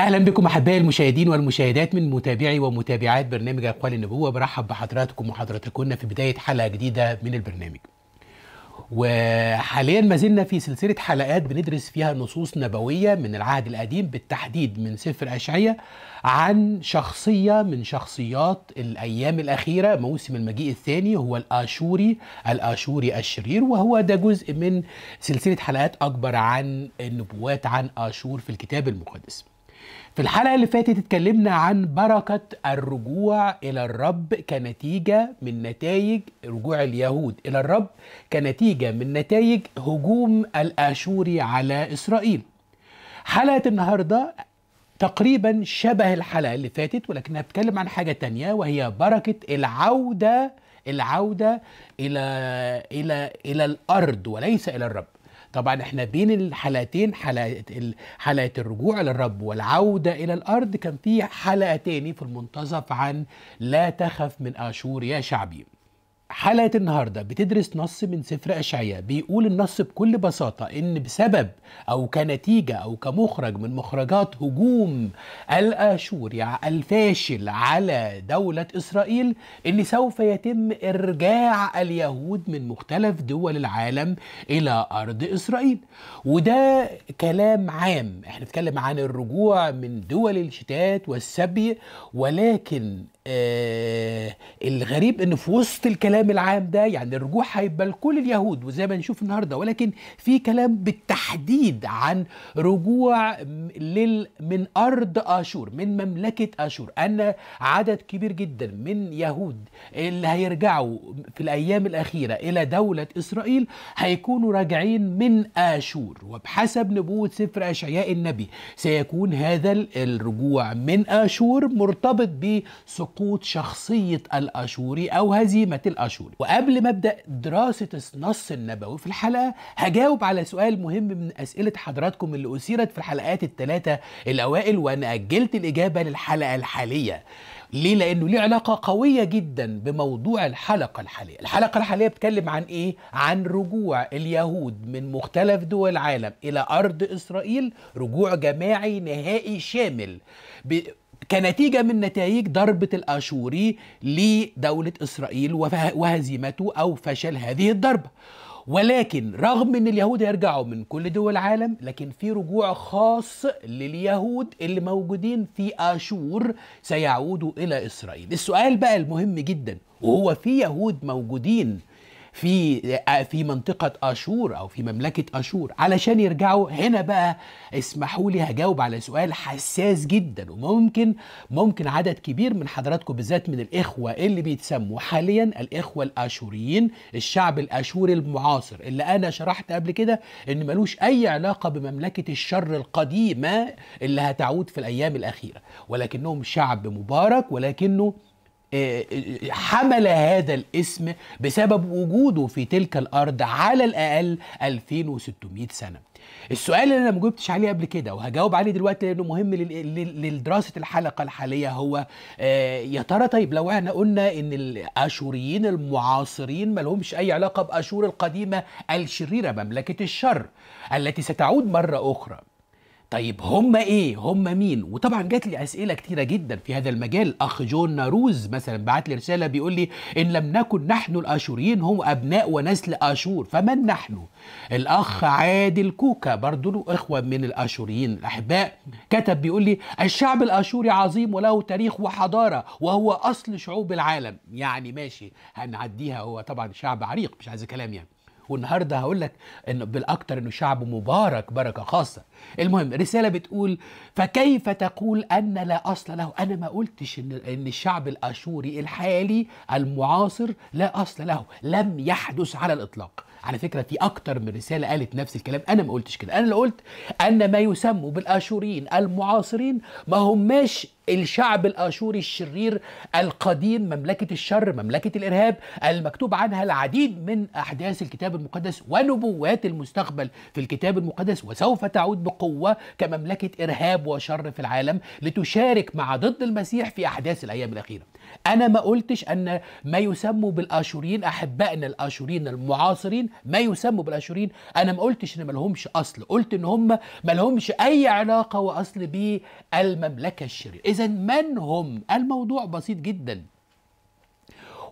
اهلا بكم احبائي المشاهدين والمشاهدات من متابعي ومتابعات برنامج اقوال النبوه برحب بحضراتكم وحضراتكم في بدايه حلقه جديده من البرنامج. وحاليا ما زلنا في سلسله حلقات بندرس فيها نصوص نبويه من العهد القديم بالتحديد من سفر اشعياء عن شخصيه من شخصيات الايام الاخيره موسم المجيء الثاني هو الاشوري الاشوري الشرير وهو ده جزء من سلسله حلقات اكبر عن النبوات عن اشور في الكتاب المقدس. في الحلقة اللي فاتت اتكلمنا عن بركة الرجوع إلى الرب كنتيجة من نتائج رجوع اليهود إلى الرب كنتيجة من نتائج هجوم الآشوري على إسرائيل. حلقة النهاردة تقريبا شبه الحلقة اللي فاتت ولكنها بتتكلم عن حاجة تانية وهي بركة العودة العودة إلى إلى إلى الأرض وليس إلى الرب. طبعا احنا بين الحلقتين حلقه حلقه الرجوع للرب والعوده الى الارض كان في حلقه تاني في المنتصف عن لا تخف من اشور يا شعبي حلقة النهاردة بتدرس نص من سفر أشعياء بيقول النص بكل بساطة إن بسبب أو كنتيجة أو كمخرج من مخرجات هجوم الأشوري الفاشل على دولة إسرائيل إن سوف يتم إرجاع اليهود من مختلف دول العالم إلى أرض إسرائيل وده كلام عام إحنا بنتكلم عن الرجوع من دول الشتات والسبي ولكن آه الغريب ان في وسط الكلام العام ده يعني الرجوع هيبقى لكل اليهود وزي ما نشوف النهارده ولكن في كلام بالتحديد عن رجوع لل من ارض اشور من مملكه اشور ان عدد كبير جدا من يهود اللي هيرجعوا في الايام الاخيره الى دوله اسرائيل هيكونوا راجعين من اشور وبحسب نبوه سفر اشعياء النبي سيكون هذا الرجوع من اشور مرتبط بسكان سقوط شخصية الأشوري أو هزيمة الأشوري وقبل ما أبدأ دراسة النص النبوي في الحلقة هجاوب على سؤال مهم من أسئلة حضراتكم اللي أثيرت في الحلقات الثلاثة الأوائل وأنا أجلت الإجابة للحلقة الحالية ليه؟ لأنه ليه علاقة قوية جدا بموضوع الحلقة الحالية الحلقة الحالية بتكلم عن إيه؟ عن رجوع اليهود من مختلف دول العالم إلى أرض إسرائيل رجوع جماعي نهائي شامل كنتيجة من نتائج ضربة الآشوري لدولة إسرائيل وهزيمته أو فشل هذه الضربة ولكن رغم ان اليهود هيرجعوا من كل دول العالم لكن في رجوع خاص لليهود اللي موجودين في اشور سيعودوا الى اسرائيل السؤال بقى المهم جدا وهو في يهود موجودين في آه، في منطقه اشور او في مملكه اشور علشان يرجعوا هنا بقى اسمحوا لي هجاوب على سؤال حساس جدا وممكن ممكن عدد كبير من حضراتكم بالذات من الاخوه اللي بيتسموا حاليا الاخوه الاشوريين الشعب الاشوري المعاصر اللي انا شرحت قبل كده ان ملوش اي علاقه بمملكه الشر القديمه اللي هتعود في الايام الاخيره ولكنهم شعب مبارك ولكنه آه، آه، حمل هذا الاسم بسبب وجوده في تلك الارض على الاقل 2600 سنه السؤال اللي انا ما جاوبتش عليه قبل كده وهجاوب عليه دلوقتي لانه مهم لدراسه الحلقه الحاليه هو آه، يا ترى طيب لو احنا قلنا ان الاشوريين المعاصرين ما لهمش اي علاقه باشور القديمه الشريره مملكه الشر التي ستعود مره اخرى طيب هم ايه هم مين وطبعا جات لي اسئله كتيره جدا في هذا المجال اخ جون ناروز مثلا بعت لي رساله بيقول لي ان لم نكن نحن الاشوريين هم ابناء ونسل اشور فمن نحن الاخ عادل كوكا برضو له اخوه من الاشوريين الاحباء كتب بيقول لي الشعب الاشوري عظيم وله تاريخ وحضاره وهو اصل شعوب العالم يعني ماشي هنعديها هو طبعا شعب عريق مش عايز كلام يعني والنهارده هقول لك انه بالاكثر انه شعب مبارك بركه خاصه المهم رساله بتقول فكيف تقول ان لا اصل له انا ما قلتش ان ان الشعب الاشوري الحالي المعاصر لا اصل له لم يحدث على الاطلاق على فكره في اكثر من رساله قالت نفس الكلام انا ما قلتش كده انا اللي قلت ان ما يسموا بالاشوريين المعاصرين ما هماش الشعب الاشوري الشرير القديم مملكه الشر مملكه الارهاب المكتوب عنها العديد من احداث الكتاب المقدس ونبوات المستقبل في الكتاب المقدس وسوف تعود بقوه كمملكه ارهاب وشر في العالم لتشارك مع ضد المسيح في احداث الايام الاخيره انا ما قلتش ان ما يسموا بالاشوريين احبائنا الاشوريين المعاصرين ما يسموا بالاشوريين انا ما قلتش ان ما لهمش اصل قلت ان هم ما لهمش اي علاقه واصل بالمملكه الشريره إذا من هم؟ الموضوع بسيط جدا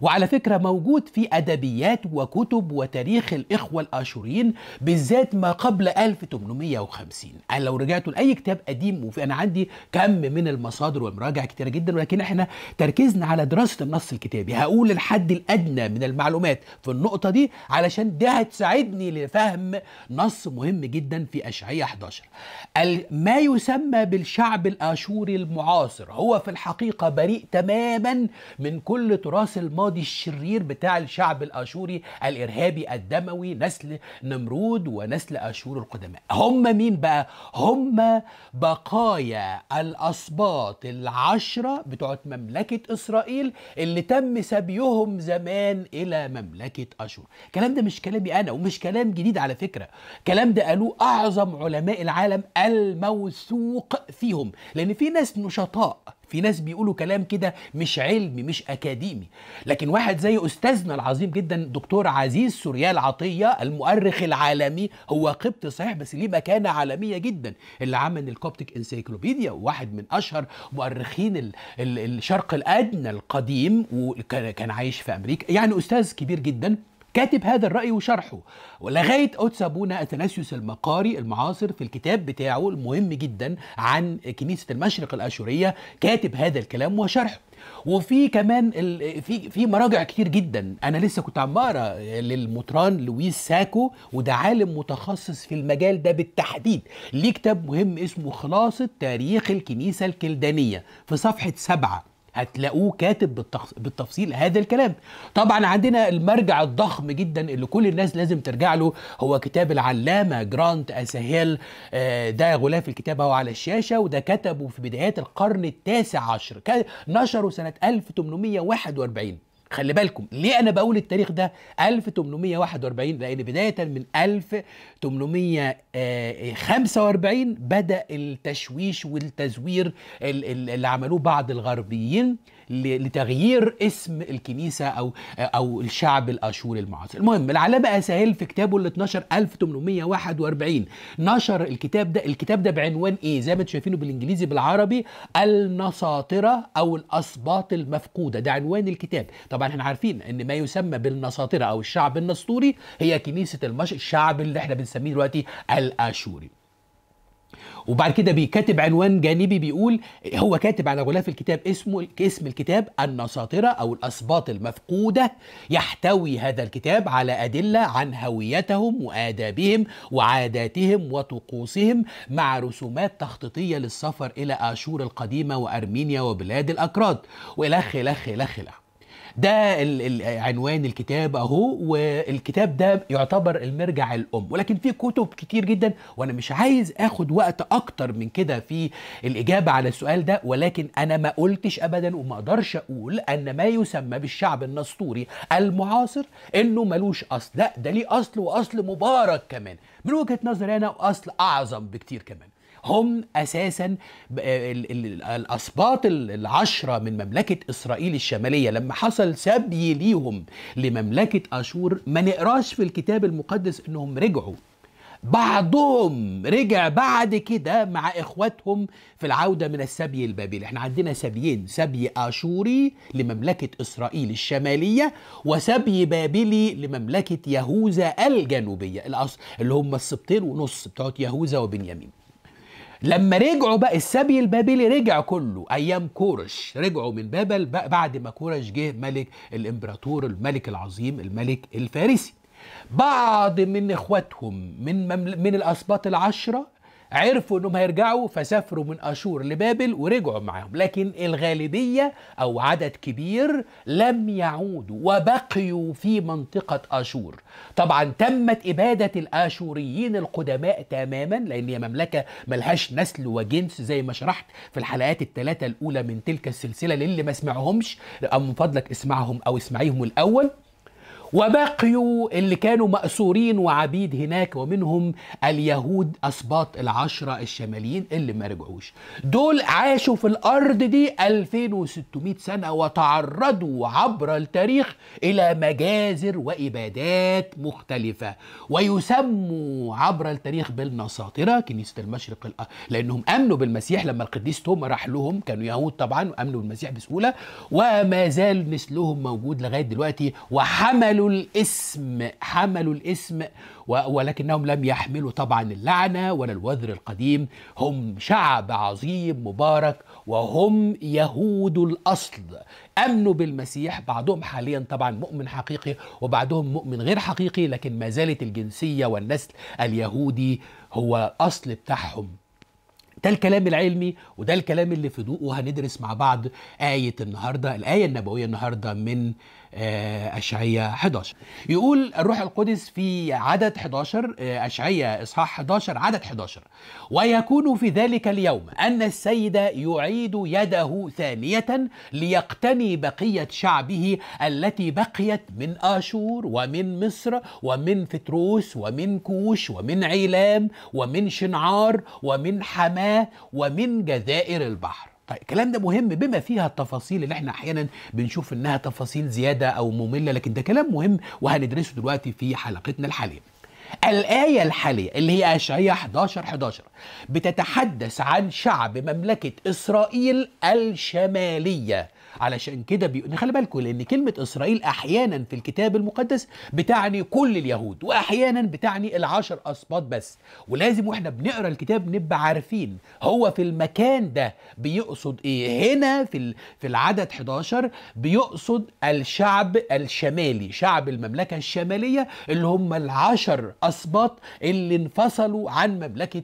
وعلى فكرة موجود في أدبيات وكتب وتاريخ الإخوة الآشوريين بالذات ما قبل 1850 أنا لو رجعت لأي كتاب قديم وفي أنا عندي كم من المصادر والمراجع كتير جدا ولكن احنا تركيزنا على دراسة النص الكتابي هقول الحد الأدنى من المعلومات في النقطة دي علشان ده هتساعدني لفهم نص مهم جدا في أشعية 11 ما يسمى بالشعب الآشوري المعاصر هو في الحقيقة بريء تماما من كل تراث الماضي القاضي الشرير بتاع الشعب الاشوري الارهابي الدموي نسل نمرود ونسل اشور القدماء هم مين بقى هم بقايا الاسباط العشره بتوعت مملكه اسرائيل اللي تم سبيهم زمان الى مملكه اشور الكلام ده مش كلامي انا ومش كلام جديد على فكره الكلام ده قالوه اعظم علماء العالم الموثوق فيهم لان في ناس نشطاء في ناس بيقولوا كلام كده مش علمي مش اكاديمي لكن واحد زي استاذنا العظيم جدا دكتور عزيز سوريال عطيه المؤرخ العالمي هو قبطي صحيح بس ليه مكانه عالميه جدا اللي عمل الكوبتيك انسيكلوبيديا وواحد من اشهر مؤرخين الشرق الادنى القديم وكان عايش في امريكا يعني استاذ كبير جدا كاتب هذا الرأي وشرحه ولغاية أوتسابونا أتناسيوس المقاري المعاصر في الكتاب بتاعه المهم جدا عن كنيسة المشرق الآشورية كاتب هذا الكلام وشرحه وفي كمان في في مراجع كتير جدا انا لسه كنت عم بقرا للمطران لويس ساكو وده عالم متخصص في المجال ده بالتحديد ليه كتاب مهم اسمه خلاصه تاريخ الكنيسه الكلدانيه في صفحه سبعه هتلاقوه كاتب بالتفصيل هذا الكلام طبعا عندنا المرجع الضخم جدا اللي كل الناس لازم ترجع له هو كتاب العلامه جرانت اساهيل آه، ده غلاف الكتاب اهو على الشاشه وده كتبه في بدايات القرن التاسع عشر نشره سنه 1841 خلي بالكم ليه انا بقول التاريخ ده 1841 لان بدايه من 1845 بدا التشويش والتزوير اللي عملوه بعض الغربيين لتغيير اسم الكنيسه او او الشعب الاشوري المعاصر المهم العلامه اسهل في كتابه ال 1841 نشر الكتاب ده الكتاب ده بعنوان ايه زي ما انتم شايفينه بالانجليزي بالعربي النساطره او الاسباط المفقوده ده عنوان الكتاب طبعا احنا عارفين ان ما يسمى بالنساطره او الشعب النسطوري هي كنيسه المش... الشعب اللي احنا بنسميه دلوقتي الاشوري وبعد كده بيكتب عنوان جانبي بيقول هو كاتب على غلاف الكتاب اسمه اسم الكتاب النساطرة أو الأسباط المفقودة يحتوي هذا الكتاب على أدلة عن هويتهم وآدابهم وعاداتهم وطقوسهم مع رسومات تخطيطية للسفر إلى آشور القديمة وأرمينيا وبلاد الأكراد وإلخ إلخ إلخ إلخ ده عنوان الكتاب اهو والكتاب ده يعتبر المرجع الام ولكن في كتب كتير جدا وانا مش عايز اخد وقت اكتر من كده في الاجابه على السؤال ده ولكن انا ما قلتش ابدا وما اقدرش اقول ان ما يسمى بالشعب النسطوري المعاصر انه ملوش اصل لا ده ليه اصل واصل مبارك كمان من وجهه نظري انا اصل اعظم بكتير كمان هم اساسا الاسباط العشره من مملكه اسرائيل الشماليه لما حصل سبي ليهم لمملكه اشور ما نقراش في الكتاب المقدس انهم رجعوا بعضهم رجع بعد كده مع اخواتهم في العوده من السبي البابلي احنا عندنا سبيين سبي اشوري لمملكه اسرائيل الشماليه وسبي بابلي لمملكه يهوذا الجنوبيه اللي هم السبطين ونص بتوع يهوذا وبنيامين لما رجعوا بقى السبي البابلي رجع كله ايام كورش رجعوا من بابل بعد ما كورش جه ملك الامبراطور الملك العظيم الملك الفارسي بعض من اخواتهم من من الاسباط العشره عرفوا انهم هيرجعوا فسافروا من اشور لبابل ورجعوا معاهم لكن الغالبيه او عدد كبير لم يعودوا وبقيوا في منطقه اشور طبعا تمت اباده الاشوريين القدماء تماما لان هي مملكه ملهاش نسل وجنس زي ما شرحت في الحلقات الثلاثه الاولى من تلك السلسله للي ما سمعهمش من فضلك اسمعهم او اسمعيهم الاول وبقيوا اللي كانوا مأسورين وعبيد هناك ومنهم اليهود أسباط العشرة الشماليين اللي ما رجعوش دول عاشوا في الأرض دي 2600 سنة وتعرضوا عبر التاريخ إلى مجازر وإبادات مختلفة ويسموا عبر التاريخ بالنصاطرة كنيسة المشرق لأنهم أمنوا بالمسيح لما القديس توما راح لهم كانوا يهود طبعا وأمنوا بالمسيح بسهولة وما زال نسلهم موجود لغاية دلوقتي وحمل حملوا الاسم حملوا الاسم ولكنهم لم يحملوا طبعا اللعنة ولا الوذر القديم هم شعب عظيم مبارك وهم يهود الأصل امنوا بالمسيح بعضهم حاليا طبعا مؤمن حقيقي وبعضهم مؤمن غير حقيقي لكن ما زالت الجنسيه والنسل اليهودي هو الاصل بتاعهم ده الكلام العلمي وده الكلام اللي في ضوءه هندرس مع بعض آية النهاردة الآية النبوية النهاردة من آه، أشعية 11 يقول الروح القدس في عدد 11 آه، أشعية إصحاح 11 عدد 11 ويكون في ذلك اليوم أن السيد يعيد يده ثانية ليقتني بقية شعبه التي بقيت من آشور ومن مصر ومن فتروس ومن كوش ومن عيلام ومن شنعار ومن حماه ومن جزائر البحر طيب الكلام ده مهم بما فيها التفاصيل اللي احنا احيانا بنشوف انها تفاصيل زياده او ممله لكن ده كلام مهم وهندرسه دلوقتي في حلقتنا الحاليه الآية الحالية اللي هي أشعية 11 11 بتتحدث عن شعب مملكة إسرائيل الشمالية علشان كده بي... خلي بالكم لان كلمه اسرائيل احيانا في الكتاب المقدس بتعني كل اليهود واحيانا بتعني العشر اسباط بس ولازم واحنا بنقرا الكتاب نبقى عارفين هو في المكان ده بيقصد ايه هنا في ال... في العدد 11 بيقصد الشعب الشمالي شعب المملكه الشماليه اللي هم العشر اسباط اللي انفصلوا عن مملكه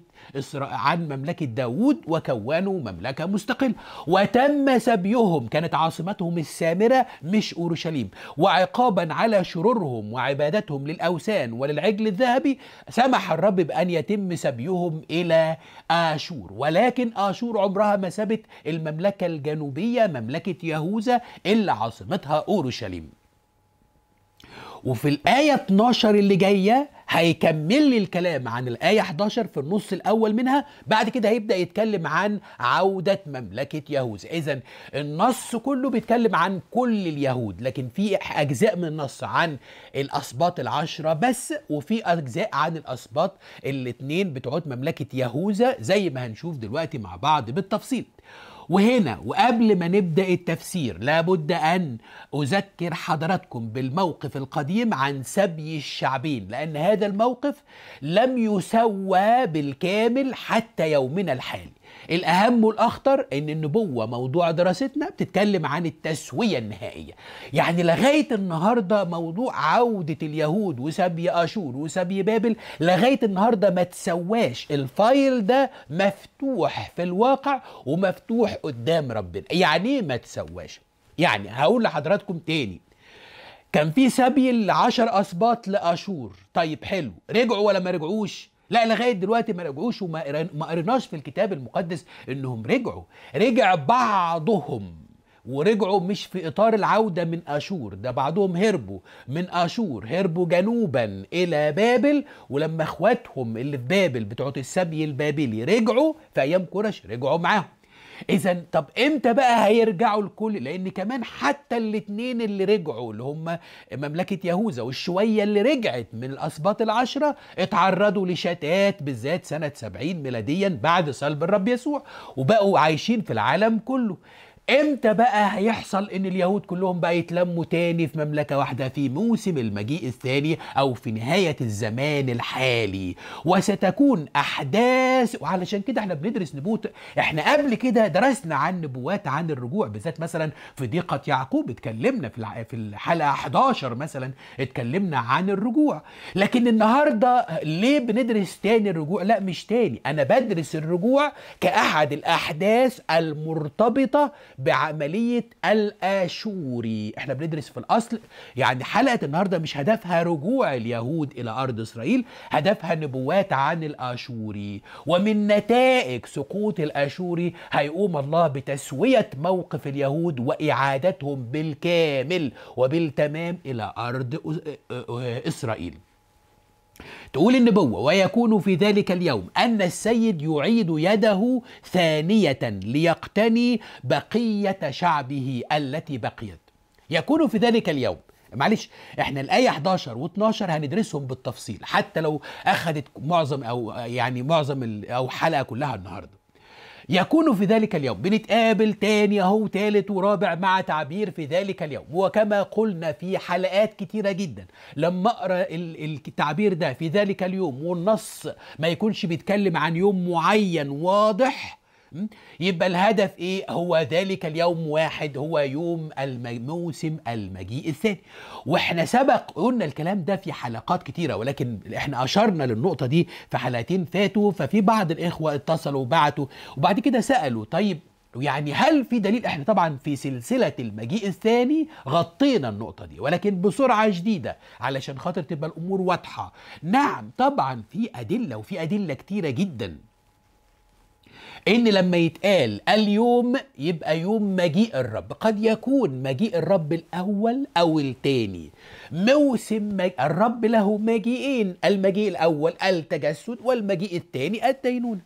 عن مملكة داوود وكونوا مملكة مستقلة وتم سبيهم كانت عاصمتهم السامرة مش أورشليم وعقابا على شرورهم وعبادتهم للأوثان وللعجل الذهبي سمح الرب بأن يتم سبيهم إلى آشور ولكن آشور عمرها ما سبت المملكة الجنوبية مملكة يهوذا إلا عاصمتها أورشليم وفي الآية 12 اللي جاية هيكمل لي الكلام عن الآية 11 في النص الأول منها بعد كده هيبدأ يتكلم عن عودة مملكة يهوذا إذا النص كله بيتكلم عن كل اليهود لكن في أجزاء من النص عن الأسباط العشرة بس وفي أجزاء عن الأسباط الاتنين بتعود مملكة يهوذا زي ما هنشوف دلوقتي مع بعض بالتفصيل وهنا وقبل ما نبدا التفسير لابد ان اذكر حضراتكم بالموقف القديم عن سبي الشعبين لان هذا الموقف لم يسوى بالكامل حتى يومنا الحالي الاهم والاخطر ان النبوه موضوع دراستنا بتتكلم عن التسويه النهائيه يعني لغايه النهارده موضوع عوده اليهود وسبي اشور وسبي بابل لغايه النهارده ما تسواش الفايل ده مفتوح في الواقع ومفتوح قدام ربنا يعني ايه ما تسواش يعني هقول لحضراتكم تاني كان في سبي العشر اسباط لاشور طيب حلو رجعوا ولا ما رجعوش لا لغايه دلوقتي ما رجعوش وما قريناش في الكتاب المقدس انهم رجعوا رجع بعضهم ورجعوا مش في اطار العوده من اشور ده بعضهم هربوا من اشور هربوا جنوبا الى بابل ولما اخواتهم اللي في بابل بتوع السبي البابلي رجعوا في ايام كرش رجعوا معاهم اذا طب امتى بقى هيرجعوا الكل لان كمان حتى الاثنين اللي رجعوا اللي هم مملكه يهوذا والشويه اللي رجعت من الاسباط العشره اتعرضوا لشتات بالذات سنه 70 ميلاديا بعد صلب الرب يسوع وبقوا عايشين في العالم كله امتى بقى هيحصل ان اليهود كلهم بقى يتلموا تاني في مملكة واحدة في موسم المجيء الثاني او في نهاية الزمان الحالي وستكون احداث وعلشان كده احنا بندرس نبوة احنا قبل كده درسنا عن نبوات عن الرجوع بالذات مثلا في ضيقة يعقوب اتكلمنا في في الحلقة 11 مثلا اتكلمنا عن الرجوع لكن النهاردة ليه بندرس تاني الرجوع لا مش تاني انا بدرس الرجوع كأحد الاحداث المرتبطة بعملية الآشوري احنا بندرس في الأصل يعني حلقة النهاردة مش هدفها رجوع اليهود إلى أرض إسرائيل هدفها نبوات عن الآشوري ومن نتائج سقوط الآشوري هيقوم الله بتسوية موقف اليهود وإعادتهم بالكامل وبالتمام إلى أرض إسرائيل تقول النبوة ويكون في ذلك اليوم أن السيد يعيد يده ثانية ليقتني بقية شعبه التي بقيت يكون في ذلك اليوم معلش احنا الايه 11 و12 هندرسهم بالتفصيل حتى لو اخذت معظم او يعني معظم او حلقه كلها النهارده يكون في ذلك اليوم بنتقابل تاني اهو تالت ورابع مع تعبير في ذلك اليوم وكما قلنا في حلقات كتيرة جدا لما اقرا التعبير ده في ذلك اليوم والنص ما يكونش بيتكلم عن يوم معين واضح يبقى الهدف ايه هو ذلك اليوم واحد هو يوم الموسم المجيء الثاني واحنا سبق قلنا الكلام ده في حلقات كتيرة ولكن احنا اشرنا للنقطة دي في حلقتين فاتوا ففي بعض الاخوة اتصلوا وبعتوا وبعد كده سألوا طيب يعني هل في دليل احنا طبعا في سلسلة المجيء الثاني غطينا النقطة دي ولكن بسرعة شديدة علشان خاطر تبقى الامور واضحة نعم طبعا في ادلة وفي ادلة كتيرة جدا ان لما يتقال اليوم يبقى يوم مجيء الرب قد يكون مجيء الرب الاول او الثاني موسم مج... الرب له مجيئين المجيء الاول التجسد والمجيء الثاني الدينونه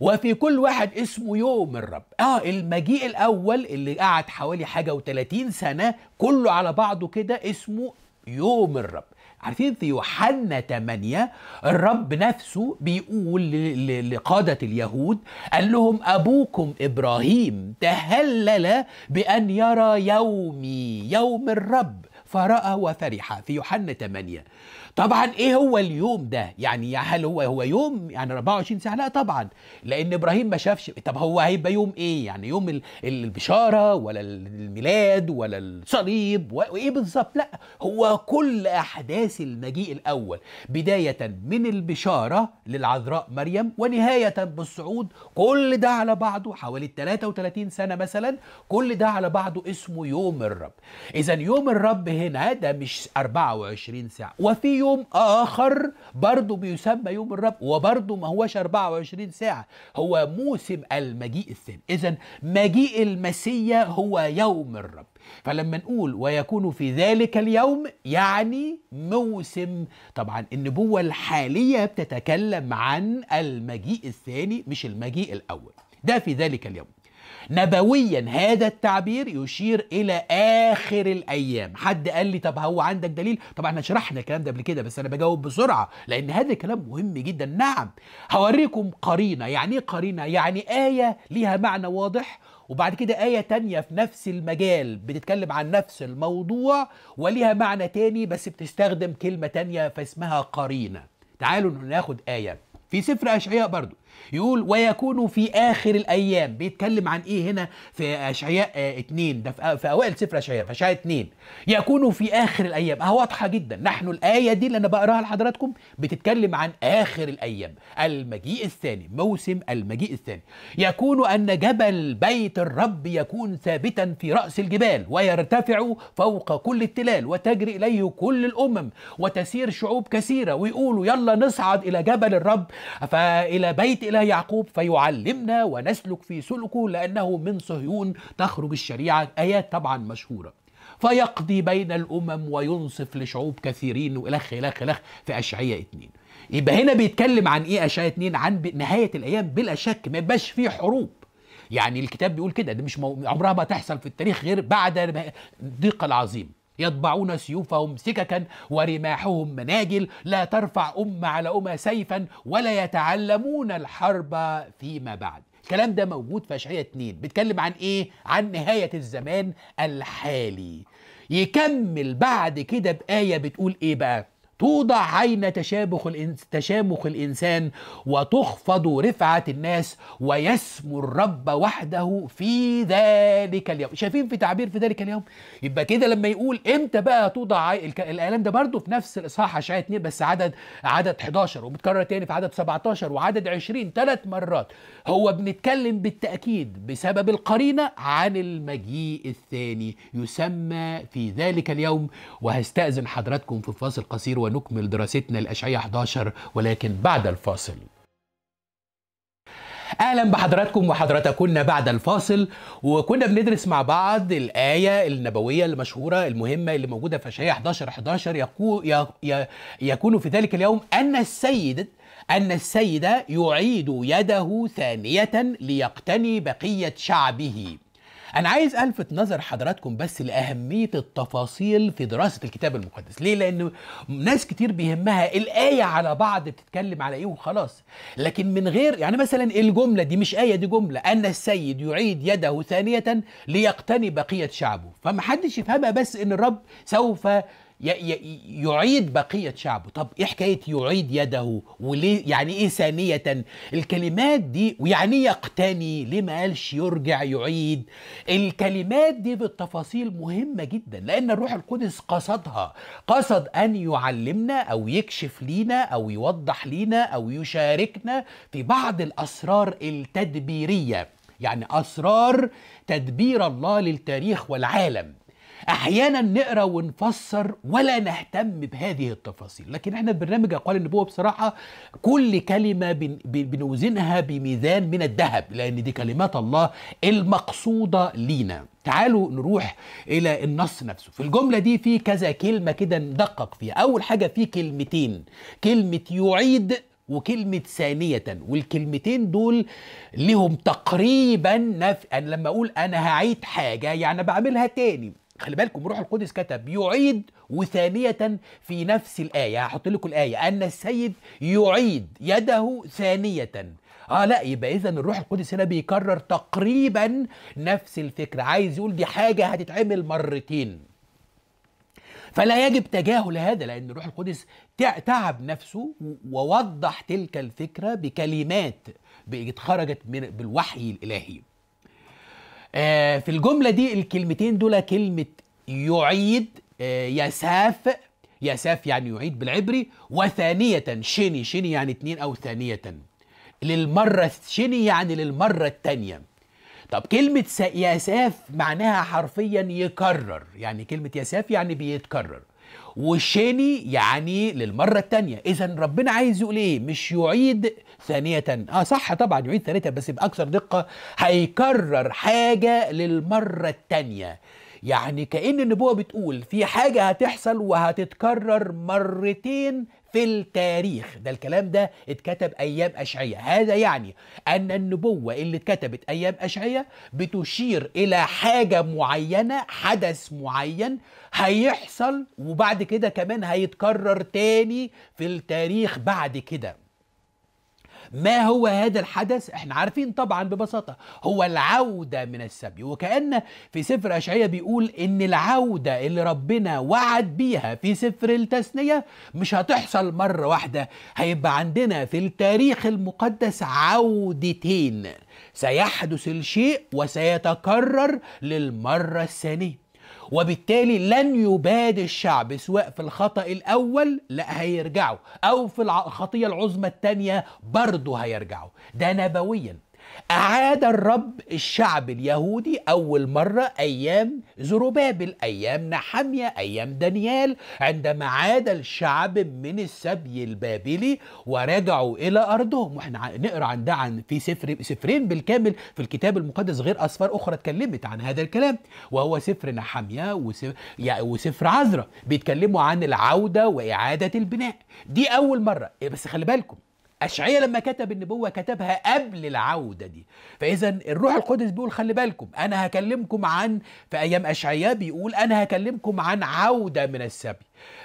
وفي كل واحد اسمه يوم الرب اه المجيء الاول اللي قعد حوالي حاجه و30 سنه كله على بعضه كده اسمه يوم الرب عارفين في يوحنا 8 الرب نفسه بيقول لقادة اليهود قال لهم أبوكم إبراهيم تهلل بأن يرى يومي يوم الرب فرأى وفرح في يوحنا 8 طبعا ايه هو اليوم ده يعني هل هو هو يوم يعني 24 ساعه لا طبعا لان ابراهيم ما شافش طب هو هيبقى يوم ايه يعني يوم البشاره ولا الميلاد ولا الصليب وايه بالظبط لا هو كل احداث المجيء الاول بدايه من البشاره للعذراء مريم ونهايه بالصعود كل ده على بعضه حوالي 33 سنه مثلا كل ده على بعضه اسمه يوم الرب اذا يوم الرب هنا ده مش 24 ساعه وفي يوم يوم آخر برضه بيسمى يوم الرب وبرضه ما هوش 24 ساعة هو موسم المجيء الثاني إذا مجيء المسيا هو يوم الرب فلما نقول ويكون في ذلك اليوم يعني موسم طبعا النبوة الحالية بتتكلم عن المجيء الثاني مش المجيء الأول ده في ذلك اليوم نبويا هذا التعبير يشير الى اخر الايام حد قال لي طب هو عندك دليل طبعا احنا شرحنا الكلام ده قبل كده بس انا بجاوب بسرعه لان هذا الكلام مهم جدا نعم هوريكم قرينه يعني ايه قرينه يعني ايه ليها معنى واضح وبعد كده آية تانية في نفس المجال بتتكلم عن نفس الموضوع وليها معنى تاني بس بتستخدم كلمة تانية فاسمها قرينة تعالوا ناخد آية في سفر أشعياء برضو يقول ويكون في آخر الأيام بيتكلم عن إيه هنا في أشعياء اثنين آه، ده في أوائل سفر أشعياء في أشعياء اثنين يكون في آخر الأيام أهو واضحة جدا نحن الآية دي اللي أنا بقراها لحضراتكم بتتكلم عن آخر الأيام المجيء الثاني موسم المجيء الثاني يكون أن جبل بيت الرب يكون ثابتا في رأس الجبال ويرتفع فوق كل التلال وتجري إليه كل الأمم وتسير شعوب كثيرة ويقولوا يلا نصعد إلى جبل الرب فإلى بيت إله يعقوب فيعلمنا ونسلك في سلكه لأنه من صهيون تخرج الشريعة آيات طبعا مشهورة فيقضي بين الأمم وينصف لشعوب كثيرين وإلخ إلخ إلخ في اشعياء اتنين يبقى هنا بيتكلم عن إيه اشعياء اتنين عن نهاية الأيام بلا شك ما يبقاش فيه حروب يعني الكتاب بيقول كده دي مش عمرها ما تحصل في التاريخ غير بعد الضيق العظيم يطبعون سيوفهم سككا ورماحهم مناجل لا ترفع أمة على أمة سيفا ولا يتعلمون الحرب فيما بعد الكلام ده موجود في اشعياء 2 بيتكلم عن ايه عن نهايه الزمان الحالي يكمل بعد كده بايه بتقول ايه بقى توضع عين تشابخ الإنس تشامخ الإنسان وتخفض رفعة الناس ويسمو الرب وحده في ذلك اليوم شايفين في تعبير في ذلك اليوم يبقى كده لما يقول امتى بقى توضع الالام ده برضه في نفس الاصحاح اشعياء 2 بس عدد عدد 11 وبتكرر تاني في عدد 17 وعدد 20 ثلاث مرات هو بنتكلم بالتاكيد بسبب القرينه عن المجيء الثاني يسمى في ذلك اليوم وهستأذن حضراتكم في فاصل قصير ونكمل دراستنا الأشعية 11 ولكن بعد الفاصل اهلا بحضراتكم وحضراتكن بعد الفاصل وكنا بندرس مع بعض الايه النبويه المشهوره المهمه اللي موجوده في اشعياء 11 11 يقول يكون في ذلك اليوم ان السيد ان السيد يعيد يده ثانيه ليقتني بقيه شعبه انا عايز الفت نظر حضراتكم بس لاهميه التفاصيل في دراسه الكتاب المقدس ليه لان ناس كتير بيهمها الايه على بعض بتتكلم على ايه وخلاص لكن من غير يعني مثلا الجمله دي مش ايه دي جمله ان السيد يعيد يده ثانيه ليقتني بقيه شعبه فمحدش يفهمها بس ان الرب سوف يعيد بقية شعبه طب إيه حكاية يعيد يده وليه يعني إيه ثانية الكلمات دي ويعني يقتني ليه ما قالش يرجع يعيد الكلمات دي بالتفاصيل مهمة جدا لأن الروح القدس قصدها قصد أن يعلمنا أو يكشف لينا أو يوضح لينا أو يشاركنا في بعض الأسرار التدبيرية يعني أسرار تدبير الله للتاريخ والعالم احيانا نقرا ونفسر ولا نهتم بهذه التفاصيل لكن احنا برنامج اقوال النبوه بصراحه كل كلمه بنوزنها بميزان من الذهب لان دي كلمات الله المقصوده لينا تعالوا نروح الى النص نفسه في الجمله دي في كذا كلمه كده ندقق فيها اول حاجه في كلمتين كلمه يعيد وكلمة ثانية والكلمتين دول لهم تقريبا نف... أنا يعني لما أقول أنا هعيد حاجة يعني بعملها تاني خلي بالكم روح القدس كتب يعيد وثانية في نفس الآية يعني هحط لكم الآية أن السيد يعيد يده ثانية اه لا يبقى اذا الروح القدس هنا بيكرر تقريبا نفس الفكره عايز يقول دي حاجه هتتعمل مرتين فلا يجب تجاهل هذا لان الروح القدس تعب نفسه ووضح تلك الفكره بكلمات خرجت بالوحي الالهي آه في الجمله دي الكلمتين دول كلمه يعيد آه يساف يساف يعني يعيد بالعبري وثانيه شني شني يعني اتنين او ثانيه للمره شني يعني للمره الثانيه طب كلمة يساف معناها حرفيا يكرر يعني كلمة يساف يعني بيتكرر وشاني يعني للمره الثانيه اذا ربنا عايز يقول ايه مش يعيد ثانيه اه صح طبعا يعيد ثانيه بس باكثر دقه هيكرر حاجه للمره الثانيه يعني كأن النبوة بتقول في حاجة هتحصل وهتتكرر مرتين في التاريخ ده الكلام ده اتكتب أيام أشعية هذا يعني أن النبوة اللي اتكتبت أيام أشعية بتشير إلى حاجة معينة حدث معين هيحصل وبعد كده كمان هيتكرر تاني في التاريخ بعد كده ما هو هذا الحدث احنا عارفين طبعا ببساطه هو العوده من السبي وكان في سفر اشعياء بيقول ان العوده اللي ربنا وعد بيها في سفر التثنيه مش هتحصل مره واحده هيبقى عندنا في التاريخ المقدس عودتين سيحدث الشيء وسيتكرر للمره الثانيه وبالتالي لن يباد الشعب سواء في الخطأ الأول لا هيرجعوا أو في الخطية العظمى الثانية برضه هيرجعوا ده نبويا أعاد الرب الشعب اليهودي أول مرة أيام زروبابل أيام نحمية أيام دانيال عندما عاد الشعب من السبي البابلي ورجعوا إلى أرضهم وإحنا نقرأ عن ده عن في سفر سفرين بالكامل في الكتاب المقدس غير أسفار أخرى اتكلمت عن هذا الكلام وهو سفر نحمية وسفر عذرة بيتكلموا عن العودة وإعادة البناء دي أول مرة إيه، بس خلي بالكم أشعية لما كتب النبوة كتبها قبل العودة دي فإذا الروح القدس بيقول خلي بالكم أنا هكلمكم عن في أيام أشعياء بيقول أنا هكلمكم عن عودة من السبي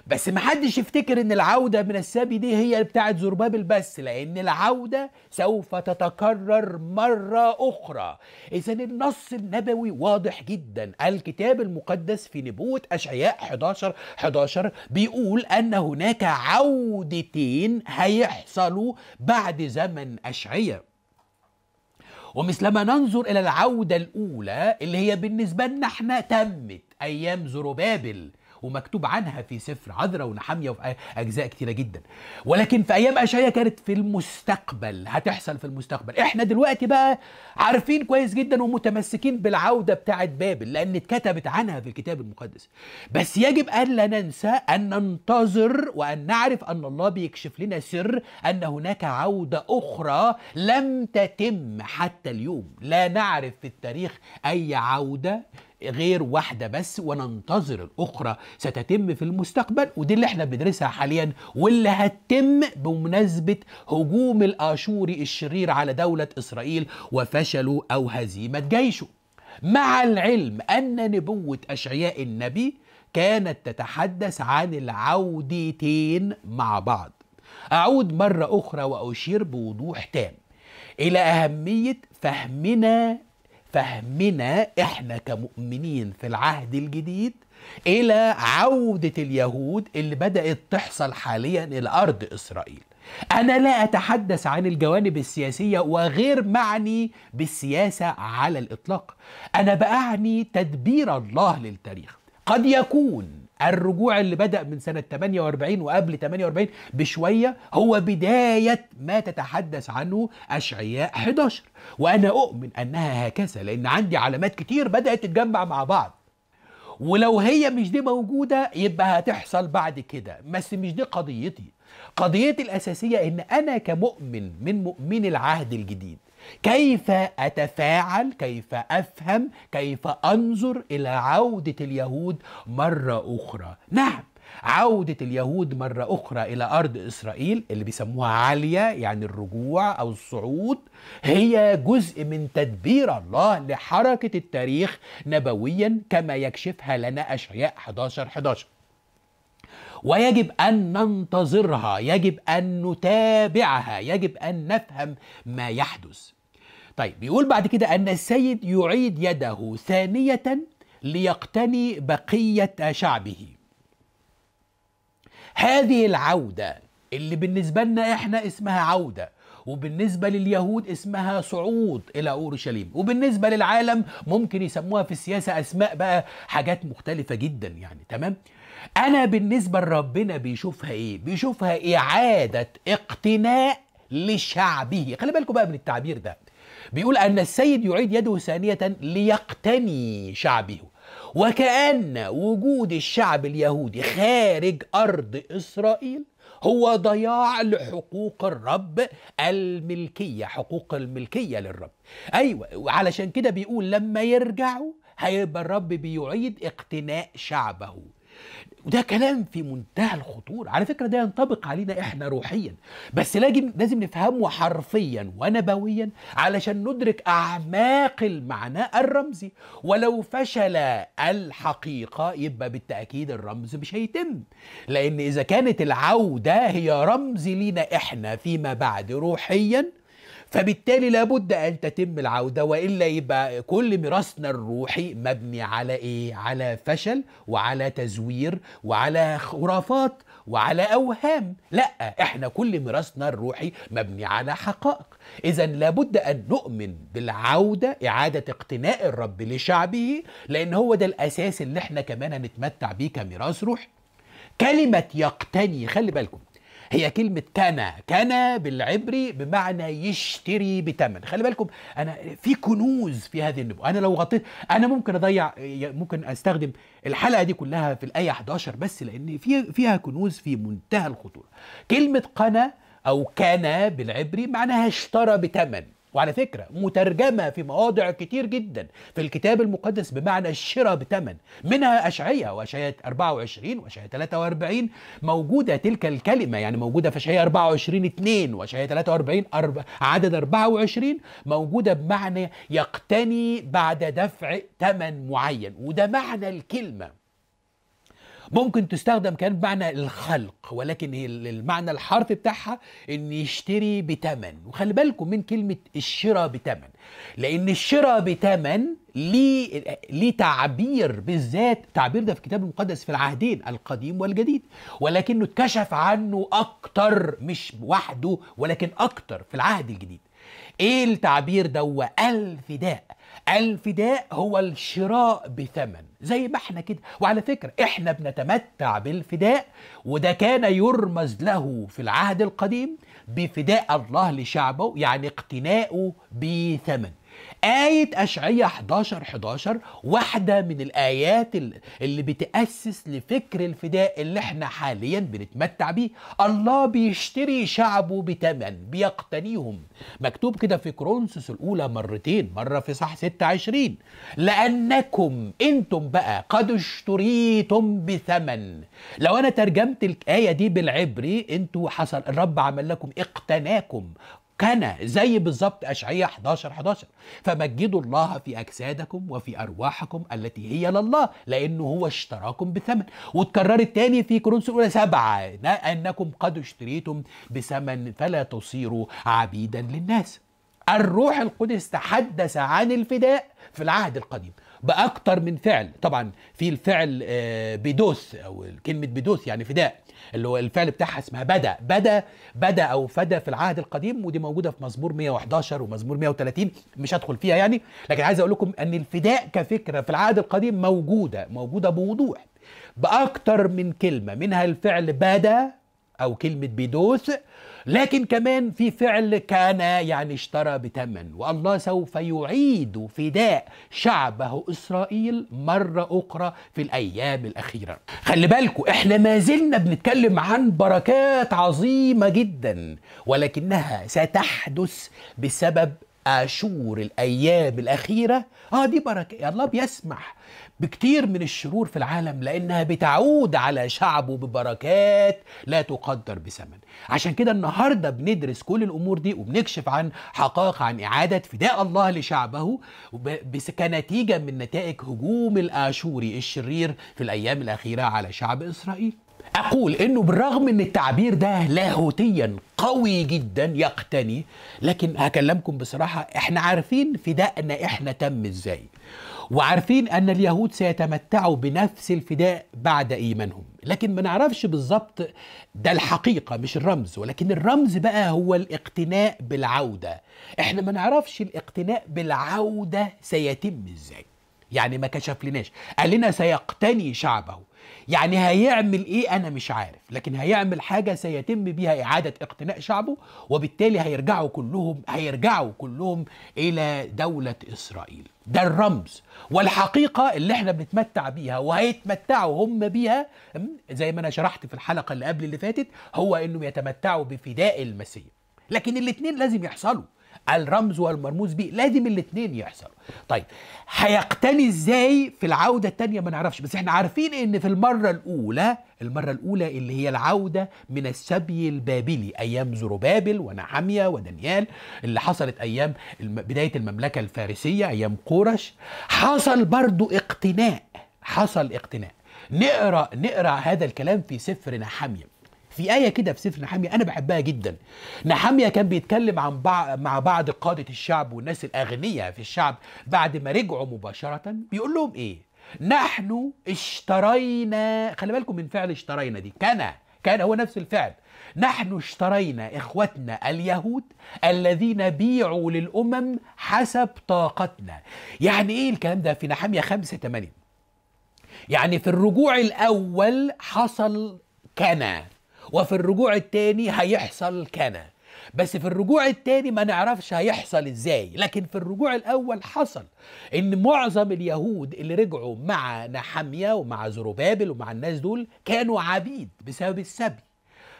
بس محدش يفتكر ان العودة من السبي دي هي بتاعة زربابل بس لان العودة سوف تتكرر مرة اخرى اذا النص النبوي واضح جدا الكتاب المقدس في نبوة اشعياء 11 11 بيقول ان هناك عودتين هيحصلوا بعد زمن اشعياء ومثلما ننظر الى العودة الاولى اللي هي بالنسبة لنا احنا تمت ايام زربابل ومكتوب عنها في سفر عذراء ونحامية وفي أجزاء كتيرة جدا ولكن في أيام أشعيا كانت في المستقبل هتحصل في المستقبل إحنا دلوقتي بقى عارفين كويس جدا ومتمسكين بالعودة بتاعة بابل لأن اتكتبت عنها في الكتاب المقدس بس يجب أن لا ننسى أن ننتظر وأن نعرف أن الله بيكشف لنا سر أن هناك عودة أخرى لم تتم حتى اليوم لا نعرف في التاريخ أي عودة غير واحده بس وننتظر الاخرى ستتم في المستقبل ودي اللي احنا بندرسها حاليا واللي هتتم بمناسبه هجوم الاشوري الشرير على دوله اسرائيل وفشله او هزيمه جيشه مع العلم ان نبوه اشعياء النبي كانت تتحدث عن العودتين مع بعض اعود مره اخرى واشير بوضوح تام الى اهميه فهمنا فهمنا احنا كمؤمنين في العهد الجديد الى عوده اليهود اللي بدات تحصل حاليا الى ارض اسرائيل انا لا اتحدث عن الجوانب السياسيه وغير معني بالسياسه على الاطلاق انا باعني تدبير الله للتاريخ قد يكون الرجوع اللي بدأ من سنة 48 وقبل 48 بشوية هو بداية ما تتحدث عنه أشعياء 11 وأنا أؤمن أنها هكذا لأن عندي علامات كتير بدأت تتجمع مع بعض ولو هي مش دي موجودة يبقى هتحصل بعد كده بس مش دي قضيتي قضيتي الأساسية إن أنا كمؤمن من مؤمني العهد الجديد كيف اتفاعل كيف افهم كيف انظر الى عوده اليهود مره اخرى نعم عودة اليهود مرة أخرى إلى أرض إسرائيل اللي بيسموها عالية يعني الرجوع أو الصعود هي جزء من تدبير الله لحركة التاريخ نبويا كما يكشفها لنا أشعياء 11 11 ويجب ان ننتظرها يجب ان نتابعها يجب ان نفهم ما يحدث طيب بيقول بعد كده ان السيد يعيد يده ثانيه ليقتني بقيه شعبه هذه العوده اللي بالنسبه لنا احنا اسمها عوده وبالنسبة لليهود اسمها صعود إلى أورشليم وبالنسبة للعالم ممكن يسموها في السياسة أسماء بقى حاجات مختلفة جدا يعني تمام انا بالنسبه لربنا بيشوفها ايه بيشوفها اعاده اقتناء لشعبه خلي بالكم بقى من التعبير ده بيقول ان السيد يعيد يده ثانيه ليقتني شعبه وكأن وجود الشعب اليهودي خارج أرض إسرائيل هو ضياع لحقوق الرب الملكية حقوق الملكية للرب أيوة علشان كده بيقول لما يرجعوا هيبقى الرب بيعيد اقتناء شعبه وده كلام في منتهى الخطورة على فكرة ده ينطبق علينا إحنا روحيا بس لازم لازم نفهمه حرفيا ونبويا علشان ندرك أعماق المعنى الرمزي ولو فشل الحقيقة يبقى بالتأكيد الرمز مش هيتم لأن إذا كانت العودة هي رمز لينا إحنا فيما بعد روحيا فبالتالي لابد أن تتم العودة وإلا يبقى كل ميراثنا الروحي مبني على إيه؟ على فشل وعلى تزوير وعلى خرافات وعلى أوهام لا إحنا كل ميراثنا الروحي مبني على حقائق إذا لابد أن نؤمن بالعودة إعادة اقتناء الرب لشعبه لأن هو ده الأساس اللي إحنا كمان هنتمتع بيه كميراث روحي كلمة يقتني خلي بالكم هي كلمة كنا كنا بالعبري بمعنى يشتري بتمن خلي بالكم أنا في كنوز في هذه النبوة أنا لو غطيت أنا ممكن أضيع ممكن أستخدم الحلقة دي كلها في الآية 11 بس لأن في فيها كنوز في منتهى الخطورة كلمة قنا أو كان بالعبري معناها اشترى بتمن وعلى فكرة مترجمة في مواضع كتير جدا في الكتاب المقدس بمعنى الشراء بثمن منها أشعية وأشعية 24 وأشعية 43 موجودة تلك الكلمة يعني موجودة في أشعية 24 2 وأشعية 43 عدد 24 موجودة بمعنى يقتني بعد دفع ثمن معين وده معنى الكلمة ممكن تستخدم كان بمعنى الخلق ولكن المعنى الحرفي بتاعها ان يشتري بتمن وخلي بالكم من كلمه الشراء بتمن لان الشراء بتمن ليه ليه تعبير بالذات التعبير ده في الكتاب المقدس في العهدين القديم والجديد ولكنه اتكشف عنه اكتر مش وحده ولكن اكتر في العهد الجديد ايه التعبير ده الفداء الفداء هو الشراء بثمن زي ما احنا كده وعلى فكرة احنا بنتمتع بالفداء وده كان يرمز له في العهد القديم بفداء الله لشعبه يعني اقتناؤه بثمن آية أشعية 11 11 واحدة من الآيات اللي بتأسس لفكر الفداء اللي احنا حاليا بنتمتع بيه الله بيشتري شعبه بتمن بيقتنيهم مكتوب كده في كرونسوس الأولى مرتين مرة في صح 26 لأنكم أنتم بقى قد اشتريتم بثمن لو أنا ترجمت الآية دي بالعبري أنتوا حصل الرب عمل لكم اقتناكم كان زي بالظبط اشعياء 11 11 فمجدوا الله في اجسادكم وفي ارواحكم التي هي لله لانه هو اشتراكم بثمن وتكررت تاني في كورنثوس الاولى سبعه انكم قد اشتريتم بثمن فلا تصيروا عبيدا للناس الروح القدس تحدث عن الفداء في العهد القديم بأكثر من فعل طبعا في الفعل آه، بيدوس او كلمه بيدوس يعني فداء اللي هو الفعل بتاعها اسمها بدا بدا بدا او فدا في العهد القديم ودي موجوده في مزمور 111 ومزمور 130 مش هدخل فيها يعني لكن عايز اقول لكم ان الفداء كفكره في العهد القديم موجوده موجوده بوضوح باكتر من كلمه منها الفعل بدا او كلمه بيدوث لكن كمان في فعل كان يعني اشترى بتمن والله سوف يعيد فداء شعبه إسرائيل مرة أخرى في الأيام الأخيرة خلي بالكوا احنا ما زلنا بنتكلم عن بركات عظيمة جدا ولكنها ستحدث بسبب اشور الايام الاخيره اه دي بركه الله بيسمح بكتير من الشرور في العالم لانها بتعود على شعبه ببركات لا تقدر بثمن عشان كده النهارده بندرس كل الامور دي وبنكشف عن حقائق عن اعاده فداء الله لشعبه كنتيجه من نتائج هجوم الاشوري الشرير في الايام الاخيره على شعب اسرائيل أقول أنه بالرغم أن التعبير ده لاهوتيا قوي جدا يقتني لكن هكلمكم بصراحة احنا عارفين فدائنا احنا تم ازاي وعارفين أن اليهود سيتمتعوا بنفس الفداء بعد إيمانهم لكن ما نعرفش بالظبط ده الحقيقة مش الرمز ولكن الرمز بقى هو الاقتناء بالعودة احنا ما نعرفش الاقتناء بالعودة سيتم ازاي يعني ما كشف لناش قال لنا سيقتني شعبه يعني هيعمل ايه انا مش عارف لكن هيعمل حاجه سيتم بها اعاده اقتناء شعبه وبالتالي هيرجعوا كلهم هيرجعوا كلهم الى دوله اسرائيل ده الرمز والحقيقة اللي احنا بنتمتع بيها وهيتمتعوا هم بيها زي ما انا شرحت في الحلقة اللي قبل اللي فاتت هو انهم يتمتعوا بفداء المسيح لكن الاتنين لازم يحصلوا الرمز والمرموز بيه لازم الاثنين يحصلوا طيب هيقتني ازاي في العوده الثانيه ما نعرفش بس احنا عارفين ان في المره الاولى المره الاولى اللي هي العوده من السبي البابلي ايام زروبابل ونحمية ودانيال اللي حصلت ايام بدايه المملكه الفارسيه ايام قورش حصل برضو اقتناء حصل اقتناء نقرا نقرا هذا الكلام في سفر نحمية في آية كده في سفر نحامية أنا بحبها جدا نحامية كان بيتكلم عن بعض مع بعض قادة الشعب والناس الأغنياء في الشعب بعد ما رجعوا مباشرة بيقول لهم إيه نحن اشترينا خلي بالكم من فعل اشترينا دي كان كان هو نفس الفعل نحن اشترينا اخوتنا اليهود الذين بيعوا للامم حسب طاقتنا يعني ايه الكلام ده في نحامية 5 8 يعني في الرجوع الاول حصل كان وفي الرجوع التاني هيحصل كنا بس في الرجوع التاني ما نعرفش هيحصل ازاي لكن في الرجوع الاول حصل ان معظم اليهود اللي رجعوا مع نحمية ومع زروبابل ومع الناس دول كانوا عبيد بسبب السبي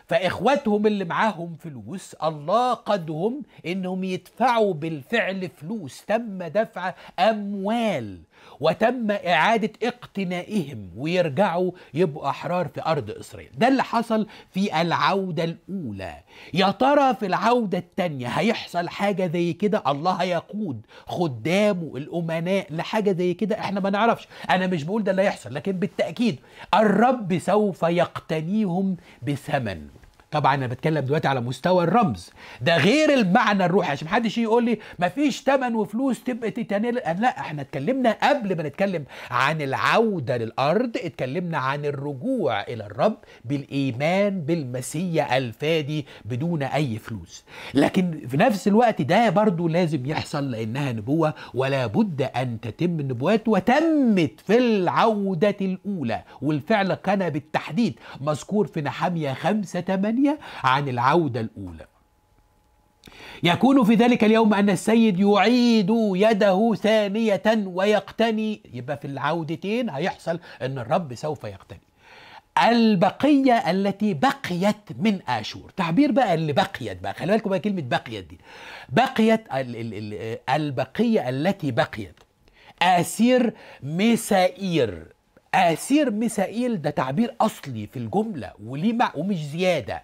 فاخواتهم اللي معاهم فلوس الله قدهم انهم يدفعوا بالفعل فلوس تم دفع اموال وتم إعادة اقتنائهم ويرجعوا يبقوا أحرار في أرض إسرائيل ده اللي حصل في العودة الأولى يا ترى في العودة الثانية هيحصل حاجة زي كده الله هيقود خدامه الأمناء لحاجة زي كده احنا ما نعرفش أنا مش بقول ده اللي هيحصل لكن بالتأكيد الرب سوف يقتنيهم بثمن طبعا انا بتكلم دلوقتي على مستوى الرمز ده غير المعنى الروحي عشان محدش يقول لي مفيش تمن وفلوس تبقى تتنال لا احنا اتكلمنا قبل ما نتكلم عن العوده للارض اتكلمنا عن الرجوع الى الرب بالايمان بالمسيا الفادي بدون اي فلوس لكن في نفس الوقت ده برضو لازم يحصل لانها نبوه ولا بد ان تتم النبوات وتمت في العوده الاولى والفعل كان بالتحديد مذكور في نحاميه 85 الثانية عن العودة الأولى يكون في ذلك اليوم أن السيد يعيد يده ثانية ويقتني يبقى في العودتين هيحصل أن الرب سوف يقتني البقية التي بقيت من آشور تعبير بقى اللي بقيت بقى خلي بالكم بقى كلمة بقيت دي بقيت البقية التي بقيت آسير مسائير أسير ميسائيل ده تعبير أصلي في الجملة وليه مع ومش زيادة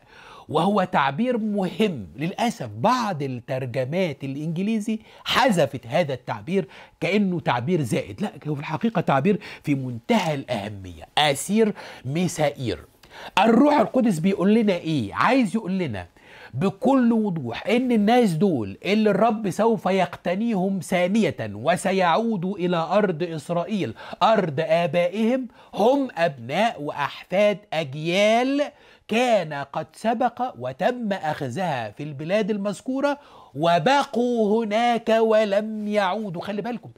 وهو تعبير مهم للأسف بعض الترجمات الإنجليزي حذفت هذا التعبير كأنه تعبير زائد لا هو في الحقيقة تعبير في منتهى الأهمية أسير مسائير الروح القدس بيقول لنا إيه عايز يقول لنا بكل وضوح ان الناس دول اللي الرب سوف يقتنيهم ثانيه وسيعودوا الى ارض اسرائيل ارض ابائهم هم ابناء واحفاد اجيال كان قد سبق وتم اخذها في البلاد المذكوره وبقوا هناك ولم يعودوا خلي بالكم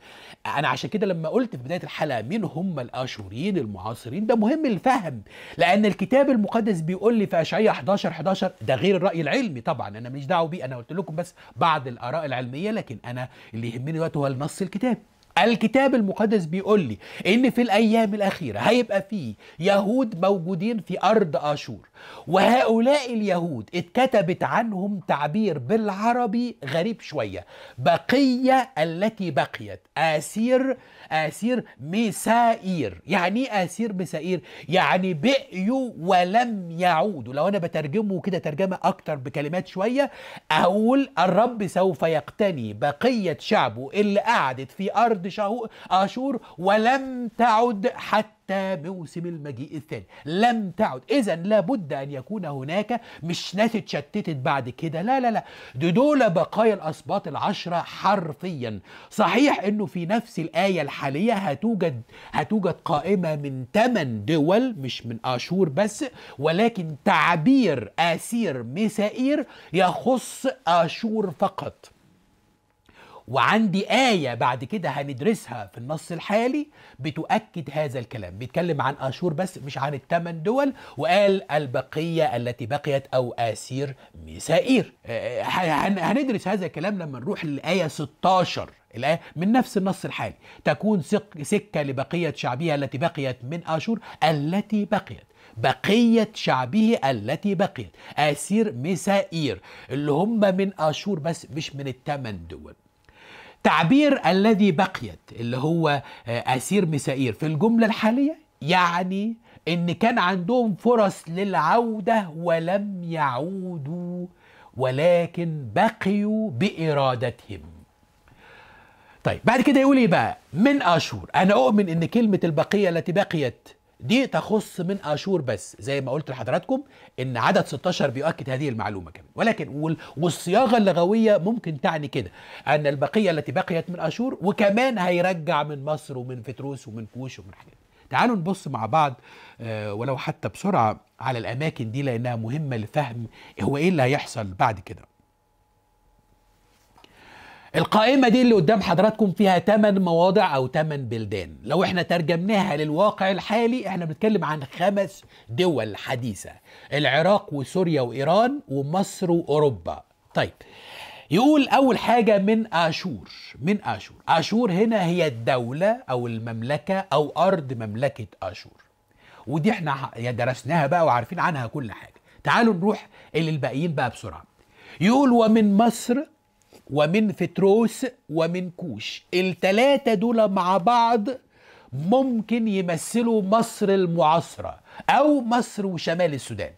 انا عشان كده لما قلت في بدايه الحلقه مين هم الاشوريين المعاصرين ده مهم الفهم لان الكتاب المقدس بيقول لي في اشعياء 11 11 ده غير الراي العلمي طبعا انا مش دعوه بيه انا قلت لكم بس بعض الاراء العلميه لكن انا اللي يهمني دلوقتي هو النص الكتابي الكتاب المقدس بيقول لي ان في الايام الاخيره هيبقى فيه يهود موجودين في ارض اشور وهؤلاء اليهود اتكتبت عنهم تعبير بالعربي غريب شويه بقيه التي بقيت اسير اسير مسائير يعني ايه اسير مسائير يعني بقيوا ولم يعودوا لو انا بترجمه كده ترجمه اكتر بكلمات شويه اقول الرب سوف يقتني بقيه شعبه اللي قعدت في ارض شهو اشور ولم تعد حتى حتى موسم المجيء الثاني لم تعد إذا لابد أن يكون هناك مش ناس اتشتتت بعد كده لا لا لا دي دول بقايا الأسباط العشرة حرفيا صحيح أنه في نفس الآية الحالية هتوجد هتوجد قائمة من 8 دول مش من اشور بس ولكن تعبير آسير مسائير يخص أشور فقط وعندي آية بعد كده هندرسها في النص الحالي بتؤكد هذا الكلام بيتكلم عن أشور بس مش عن الثمان دول وقال البقية التي بقيت أو آسير مسائير آه، آه، هندرس هذا الكلام لما نروح للآية 16 الآية من نفس النص الحالي تكون سكة لبقية شعبها التي بقيت من أشور التي بقيت بقية شعبه التي بقيت أسير مسائير اللي هم من أشور بس مش من الثمان دول تعبير الذي بقيت اللي هو آه، أسير مسائير في الجملة الحالية يعني إن كان عندهم فرص للعودة ولم يعودوا ولكن بقيوا بإرادتهم طيب بعد كده يقول ايه بقى من اشهر انا اؤمن ان كلمه البقيه التي بقيت دي تخص من اشور بس زي ما قلت لحضراتكم ان عدد 16 بيؤكد هذه المعلومه كمان ولكن والصياغه اللغويه ممكن تعني كده ان البقيه التي بقيت من اشور وكمان هيرجع من مصر ومن فتروس ومن كوش ومن حاجات تعالوا نبص مع بعض آه، ولو حتى بسرعه على الاماكن دي لانها مهمه لفهم هو ايه اللي هيحصل بعد كده القائمة دي اللي قدام حضراتكم فيها 8 مواضع أو 8 بلدان لو احنا ترجمناها للواقع الحالي احنا بنتكلم عن خمس دول حديثة العراق وسوريا وإيران ومصر وأوروبا طيب يقول أول حاجة من آشور من آشور آشور هنا هي الدولة أو المملكة أو أرض مملكة آشور ودي احنا درسناها بقى وعارفين عنها كل حاجة تعالوا نروح للباقيين بقى بسرعة يقول ومن مصر ومن فتروس ومن كوش التلاتة دول مع بعض ممكن يمثلوا مصر المعاصرة أو مصر وشمال السودان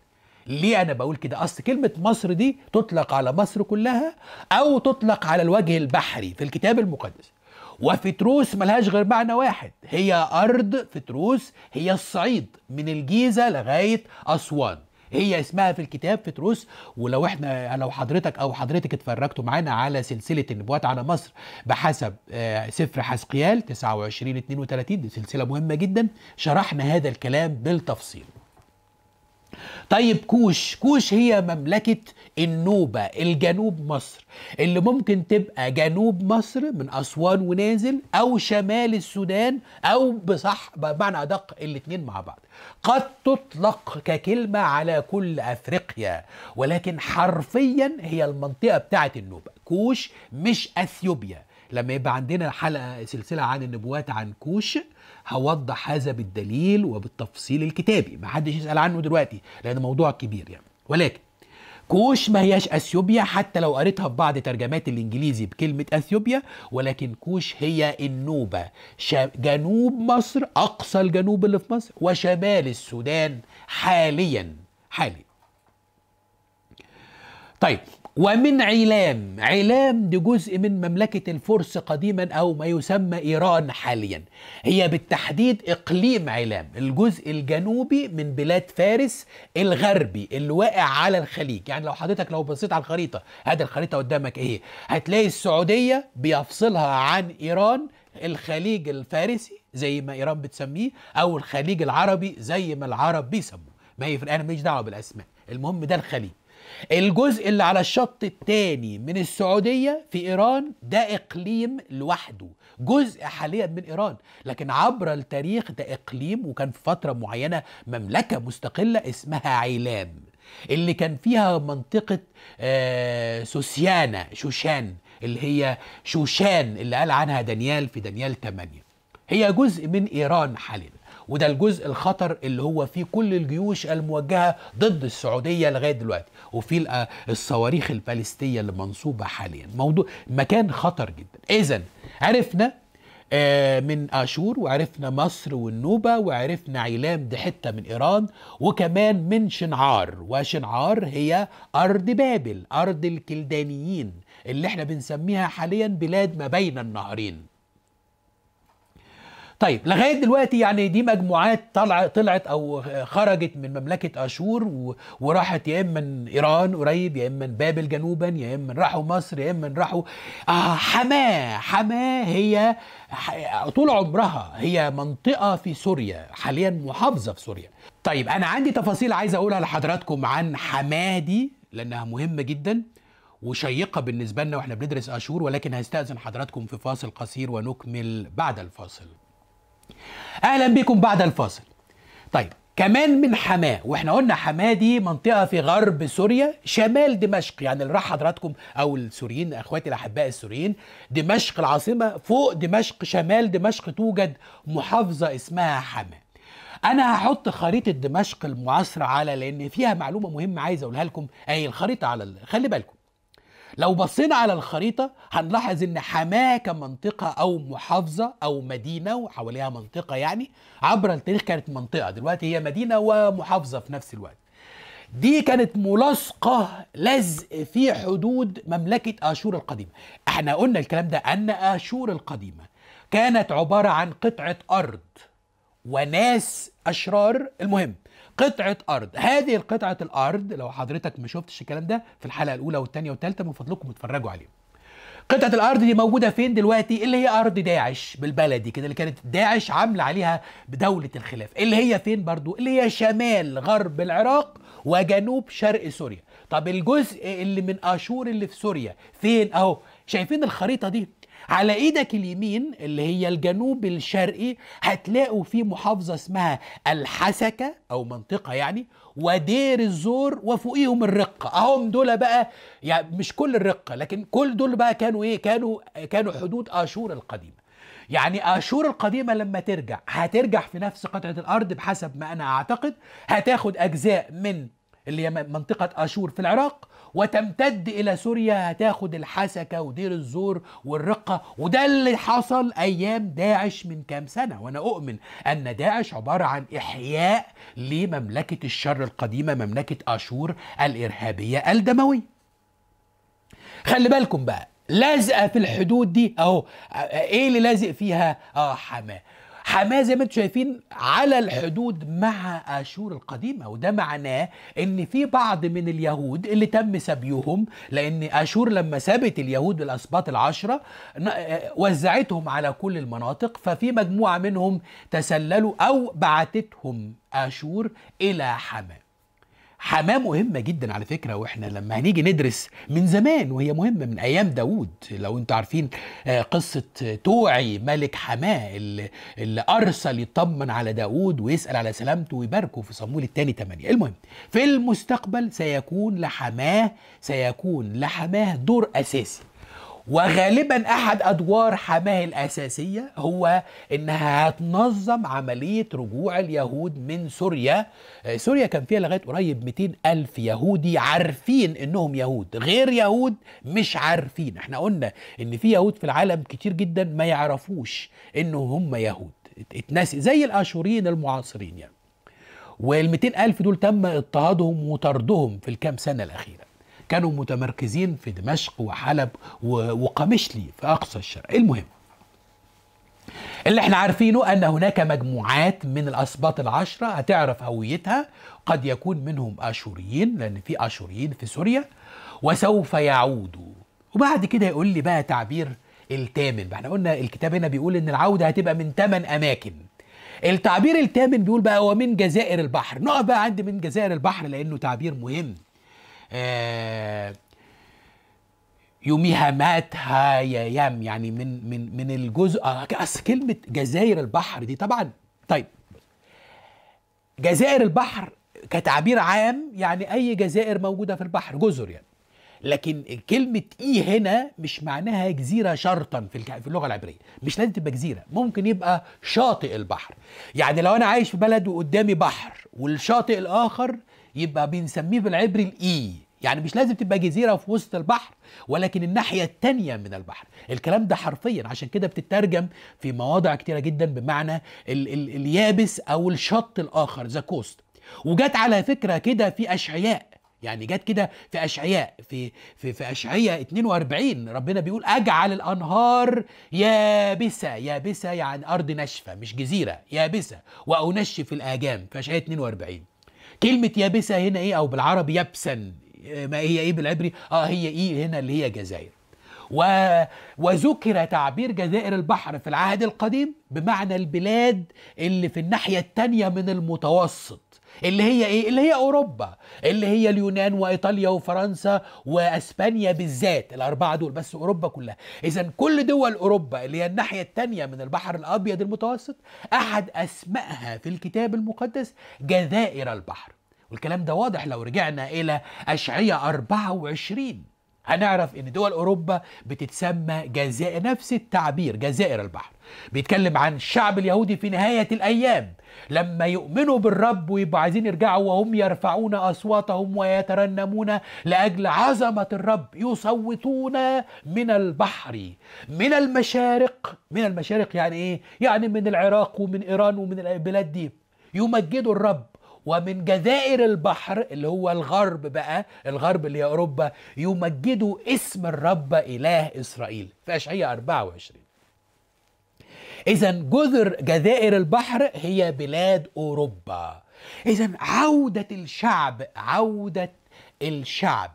ليه أنا بقول كده أصل كلمة مصر دي تطلق على مصر كلها أو تطلق على الوجه البحري في الكتاب المقدس وفتروس ملهاش غير معنى واحد هي أرض فتروس هي الصعيد من الجيزة لغاية أسوان هي اسمها في الكتاب فتروس ولو احنا لو حضرتك او حضرتك اتفرجتوا معانا على سلسله النبوات على مصر بحسب آه، سفر حزقيال 29 32 دي سلسله مهمه جدا شرحنا هذا الكلام بالتفصيل طيب كوش كوش هي مملكة النوبة الجنوب مصر اللي ممكن تبقى جنوب مصر من أسوان ونازل أو شمال السودان أو بصح بمعنى أدق الاتنين مع بعض قد تطلق ككلمة على كل أفريقيا ولكن حرفيا هي المنطقة بتاعة النوبة كوش مش أثيوبيا لما يبقى عندنا حلقة سلسلة عن النبوات عن كوش هوضح هذا بالدليل وبالتفصيل الكتابي ما حدش يسأل عنه دلوقتي لأن موضوع كبير يعني ولكن كوش ما هياش اثيوبيا حتى لو قريتها في بعض ترجمات الانجليزي بكلمه اثيوبيا ولكن كوش هي النوبه جنوب مصر اقصى الجنوب اللي في مصر وشمال السودان حاليا حاليا طيب ومن علام علام دي جزء من مملكة الفرس قديما أو ما يسمى إيران حاليا هي بالتحديد إقليم علام الجزء الجنوبي من بلاد فارس الغربي اللي واقع على الخليج يعني لو حضرتك لو بصيت على الخريطة هذه الخريطة قدامك إيه هتلاقي السعودية بيفصلها عن إيران الخليج الفارسي زي ما إيران بتسميه أو الخليج العربي زي ما العرب بيسموه ما هي في الآن ماليش دعوة بالأسماء المهم ده الخليج الجزء اللي على الشط الثاني من السعودية في إيران ده إقليم لوحده جزء حاليا من إيران لكن عبر التاريخ ده إقليم وكان في فترة معينة مملكة مستقلة اسمها عيلام اللي كان فيها منطقة آه سوسيانا شوشان اللي هي شوشان اللي قال عنها دانيال في دانيال 8 هي جزء من إيران حاليا وده الجزء الخطر اللي هو فيه كل الجيوش الموجهه ضد السعوديه لغايه دلوقتي وفي آه، الصواريخ البالستيه اللي منصوبه حاليا موضوع مكان خطر جدا اذا عرفنا آه، من اشور وعرفنا مصر والنوبه وعرفنا عيلام دي حته من ايران وكمان من شنعار وشنعار هي ارض بابل ارض الكلدانيين اللي احنا بنسميها حاليا بلاد ما بين النهرين طيب لغايه دلوقتي يعني دي مجموعات طلع طلعت او خرجت من مملكه اشور وراحت يا اما من ايران قريب يا اما من بابل جنوبا يا اما راحوا مصر يا اما راحوا آه حماه حماه هي طول عمرها هي منطقه في سوريا حاليا محافظه في سوريا طيب انا عندي تفاصيل عايز اقولها لحضراتكم عن حماه دي لانها مهمه جدا وشيقه بالنسبه لنا واحنا بندرس اشور ولكن هستاذن حضراتكم في فاصل قصير ونكمل بعد الفاصل اهلا بكم بعد الفاصل طيب كمان من حماه واحنا قلنا حماه دي منطقه في غرب سوريا شمال دمشق يعني اللي راح حضراتكم او السوريين اخواتي الاحباء السوريين دمشق العاصمه فوق دمشق شمال دمشق توجد محافظه اسمها حماه انا هحط خريطه دمشق المعاصره على لان فيها معلومه مهمه عايز اقولها لكم اهي الخريطه على خلي بالكم لو بصينا على الخريطة هنلاحظ إن حماة كمنطقة أو محافظة أو مدينة وحواليها منطقة يعني عبر التاريخ كانت منطقة دلوقتي هي مدينة ومحافظة في نفس الوقت دي كانت ملاصقة لزق في حدود مملكة آشور القديمة احنا قلنا الكلام ده أن آشور القديمة كانت عبارة عن قطعة أرض وناس أشرار المهم قطعه ارض هذه قطعه الارض لو حضرتك ما شفتش الكلام ده في الحلقه الاولى والثانيه والثالثه من فضلكم اتفرجوا عليه قطعة الأرض دي موجودة فين دلوقتي؟ اللي هي أرض داعش بالبلدي كده اللي كانت داعش عاملة عليها بدولة الخلاف، اللي هي فين برضو؟ اللي هي شمال غرب العراق وجنوب شرق سوريا. طب الجزء اللي من أشور اللي في سوريا فين أهو؟ شايفين الخريطة دي؟ على ايدك اليمين اللي هي الجنوب الشرقي هتلاقوا في محافظة اسمها الحسكة او منطقة يعني ودير الزور وفوقيهم الرقة اهم دول بقى يعني مش كل الرقة لكن كل دول بقى كانوا ايه كانوا كانوا حدود اشور القديمة يعني اشور القديمه لما ترجع هترجع في نفس قطعه الارض بحسب ما انا اعتقد هتاخد اجزاء من اللي هي منطقة أشور في العراق وتمتد الى سوريا هتاخد الحسكه ودير الزور والرقه وده اللي حصل ايام داعش من كام سنه وانا اؤمن ان داعش عباره عن احياء لمملكه الشر القديمه مملكه اشور الارهابيه الدمويه. خلي بالكم بقى لازقه في الحدود دي اهو ايه اللي لازق فيها اه حماه حماه زي ما انتم شايفين على الحدود مع اشور القديمه وده معناه ان في بعض من اليهود اللي تم سبيهم لان اشور لما سابت اليهود الاسباط العشره آه، وزعتهم على كل المناطق ففي مجموعه منهم تسللوا او بعتتهم اشور الى حماه حماه مهمه جدا على فكره واحنا لما هنيجي ندرس من زمان وهي مهمه من ايام داوود لو انتوا عارفين آه، قصه توعي ملك حماه اللي, اللي ارسل يطمن على داوود ويسال على سلامته ويباركه في صمول الثاني 8 المهم في المستقبل سيكون لحماه سيكون لحماه دور اساسي وغالبا احد ادوار حماه الاساسيه هو انها هتنظم عمليه رجوع اليهود من سوريا آه، سوريا كان فيها لغايه قريب 200 الف يهودي عارفين انهم يهود غير يهود مش عارفين احنا قلنا ان في يهود في العالم كتير جدا ما يعرفوش انهم هم يهود اتناسي زي الاشوريين المعاصرين يعني وال ألف دول تم اضطهادهم وطردهم في الكام سنة الأخيرة كانوا متمركزين في دمشق وحلب وقمشلي في أقصى الشرق المهم اللي احنا عارفينه ان هناك مجموعات من الاسباط العشره هتعرف هويتها قد يكون منهم اشوريين لان في اشوريين في سوريا وسوف يعودوا وبعد كده يقول لي بقى تعبير التامن احنا قلنا الكتاب هنا بيقول ان العوده هتبقى من ثمان اماكن التعبير التامن بيقول بقى ومن جزائر البحر نقف بقى عند من جزائر البحر لانه تعبير مهم آه، يوميها مات يام يعني من من من الجزء آه، اصل كلمه جزائر البحر دي طبعا طيب جزائر البحر كتعبير عام يعني اي جزائر موجوده في البحر جزر يعني لكن كلمة إي هنا مش معناها جزيرة شرطا في اللغة العبرية، مش لازم تبقى جزيرة، ممكن يبقى شاطئ البحر. يعني لو أنا عايش في بلد وقدامي بحر والشاطئ الآخر يبقى بنسميه بالعبري الاي يعني مش لازم تبقى جزيرة في وسط البحر ولكن الناحية التانية من البحر الكلام ده حرفيا عشان كده بتترجم في مواضع كتيرة جدا بمعنى ال- ال- اليابس أو الشط الآخر ذا كوست وجت على فكرة كده في أشعياء يعني جت كده في اشعياء في في في اشعياء 42 ربنا بيقول اجعل الانهار يابسه يابسه يعني ارض ناشفه مش جزيره يابسه وانشف الاجام في اشعياء 42 كلمة يابسة هنا إيه أو بالعربي يبسا آه، ما هي إيه بالعبري آه هي إيه هنا اللي هي جزائر و... وذكر تعبير جزائر البحر في العهد القديم بمعنى البلاد اللي في الناحية التانية من المتوسط اللي هي ايه اللي هي اوروبا اللي هي اليونان وايطاليا وفرنسا واسبانيا بالذات الاربعه دول بس اوروبا كلها اذا كل دول اوروبا اللي هي الناحيه الثانيه من البحر الابيض المتوسط احد اسمائها في الكتاب المقدس جزائر البحر والكلام ده واضح لو رجعنا الى اشعياء 24 هنعرف ان دول اوروبا بتتسمى جزائر نفس التعبير جزائر البحر بيتكلم عن الشعب اليهودي في نهايه الايام لما يؤمنوا بالرب ويبقوا عايزين يرجعوا وهم يرفعون اصواتهم ويترنمون لاجل عظمه الرب يصوتون من البحر من المشارق من المشارق يعني ايه يعني من العراق ومن ايران ومن البلاد دي يمجدوا الرب ومن جزائر البحر اللي هو الغرب بقى الغرب اللي هي أوروبا يمجدوا اسم الرب إله إسرائيل في اشعياء 24 إذا جزر جزائر البحر هي بلاد أوروبا إذا عودة الشعب عودة الشعب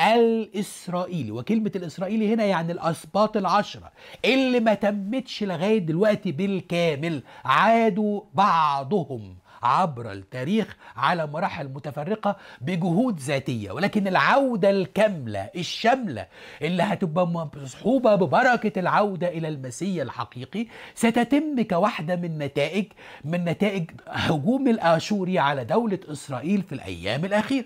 الإسرائيلي وكلمة الإسرائيلي هنا يعني الأسباط العشرة اللي ما تمتش لغاية دلوقتي بالكامل عادوا بعضهم عبر التاريخ على مراحل متفرقه بجهود ذاتيه ولكن العوده الكامله الشامله اللي هتبقى مصحوبه ببركه العوده الى المسيا الحقيقي ستتم كواحده من نتائج من نتائج هجوم الاشوري على دوله اسرائيل في الايام الاخيره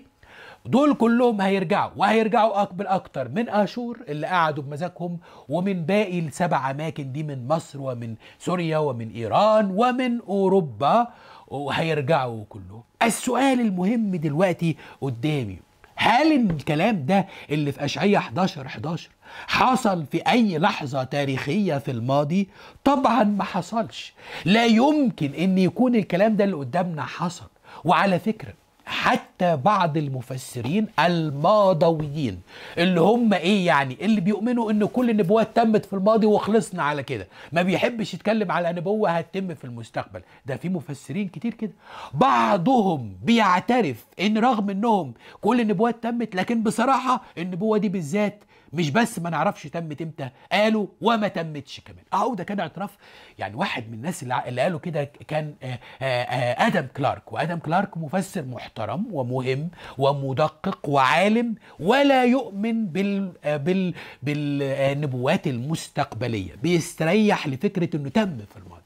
دول كلهم هيرجعوا وهيرجعوا أكبر أكتر من أشور اللي قعدوا بمزاجهم ومن باقي السبع أماكن دي من مصر ومن سوريا ومن إيران ومن أوروبا وهيرجعوا كلهم السؤال المهم دلوقتي قدامي هل الكلام ده اللي في اشعياء 11 11 حصل في أي لحظة تاريخية في الماضي؟ طبعا ما حصلش لا يمكن أن يكون الكلام ده اللي قدامنا حصل وعلى فكره حتى بعض المفسرين الماضويين اللي هم ايه يعني اللي بيؤمنوا ان كل النبوات تمت في الماضي وخلصنا على كده ما بيحبش يتكلم على نبوة هتتم في المستقبل ده في مفسرين كتير كده بعضهم بيعترف ان رغم انهم كل النبوات تمت لكن بصراحة النبوة دي بالذات مش بس ما نعرفش تمت امتى قالوا وما تمتش كمان اهو ده كان اعتراف يعني واحد من الناس اللي قالوا كده كان آآ آه، آآ آه، آه، ادم كلارك وادم كلارك مفسر محترم ومهم ومدقق وعالم ولا يؤمن بال بال بالنبوات المستقبليه بيستريح لفكره انه تم في الماضي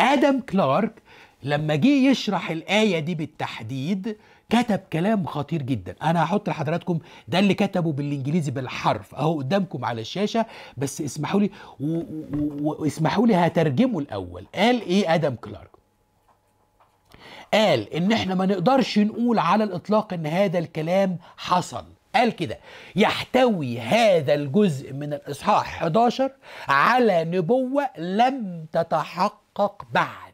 ادم كلارك لما جه يشرح الايه دي بالتحديد كتب كلام خطير جدا انا هحط لحضراتكم ده اللي كتبه بالانجليزي بالحرف اهو قدامكم على الشاشه بس اسمحوا لي واسمحوا لي هترجمه الاول قال ايه ادم كلارك قال ان احنا ما نقدرش نقول على الاطلاق ان هذا الكلام حصل قال كده يحتوي هذا الجزء من الاصحاح 11 على نبوه لم تتحقق بعد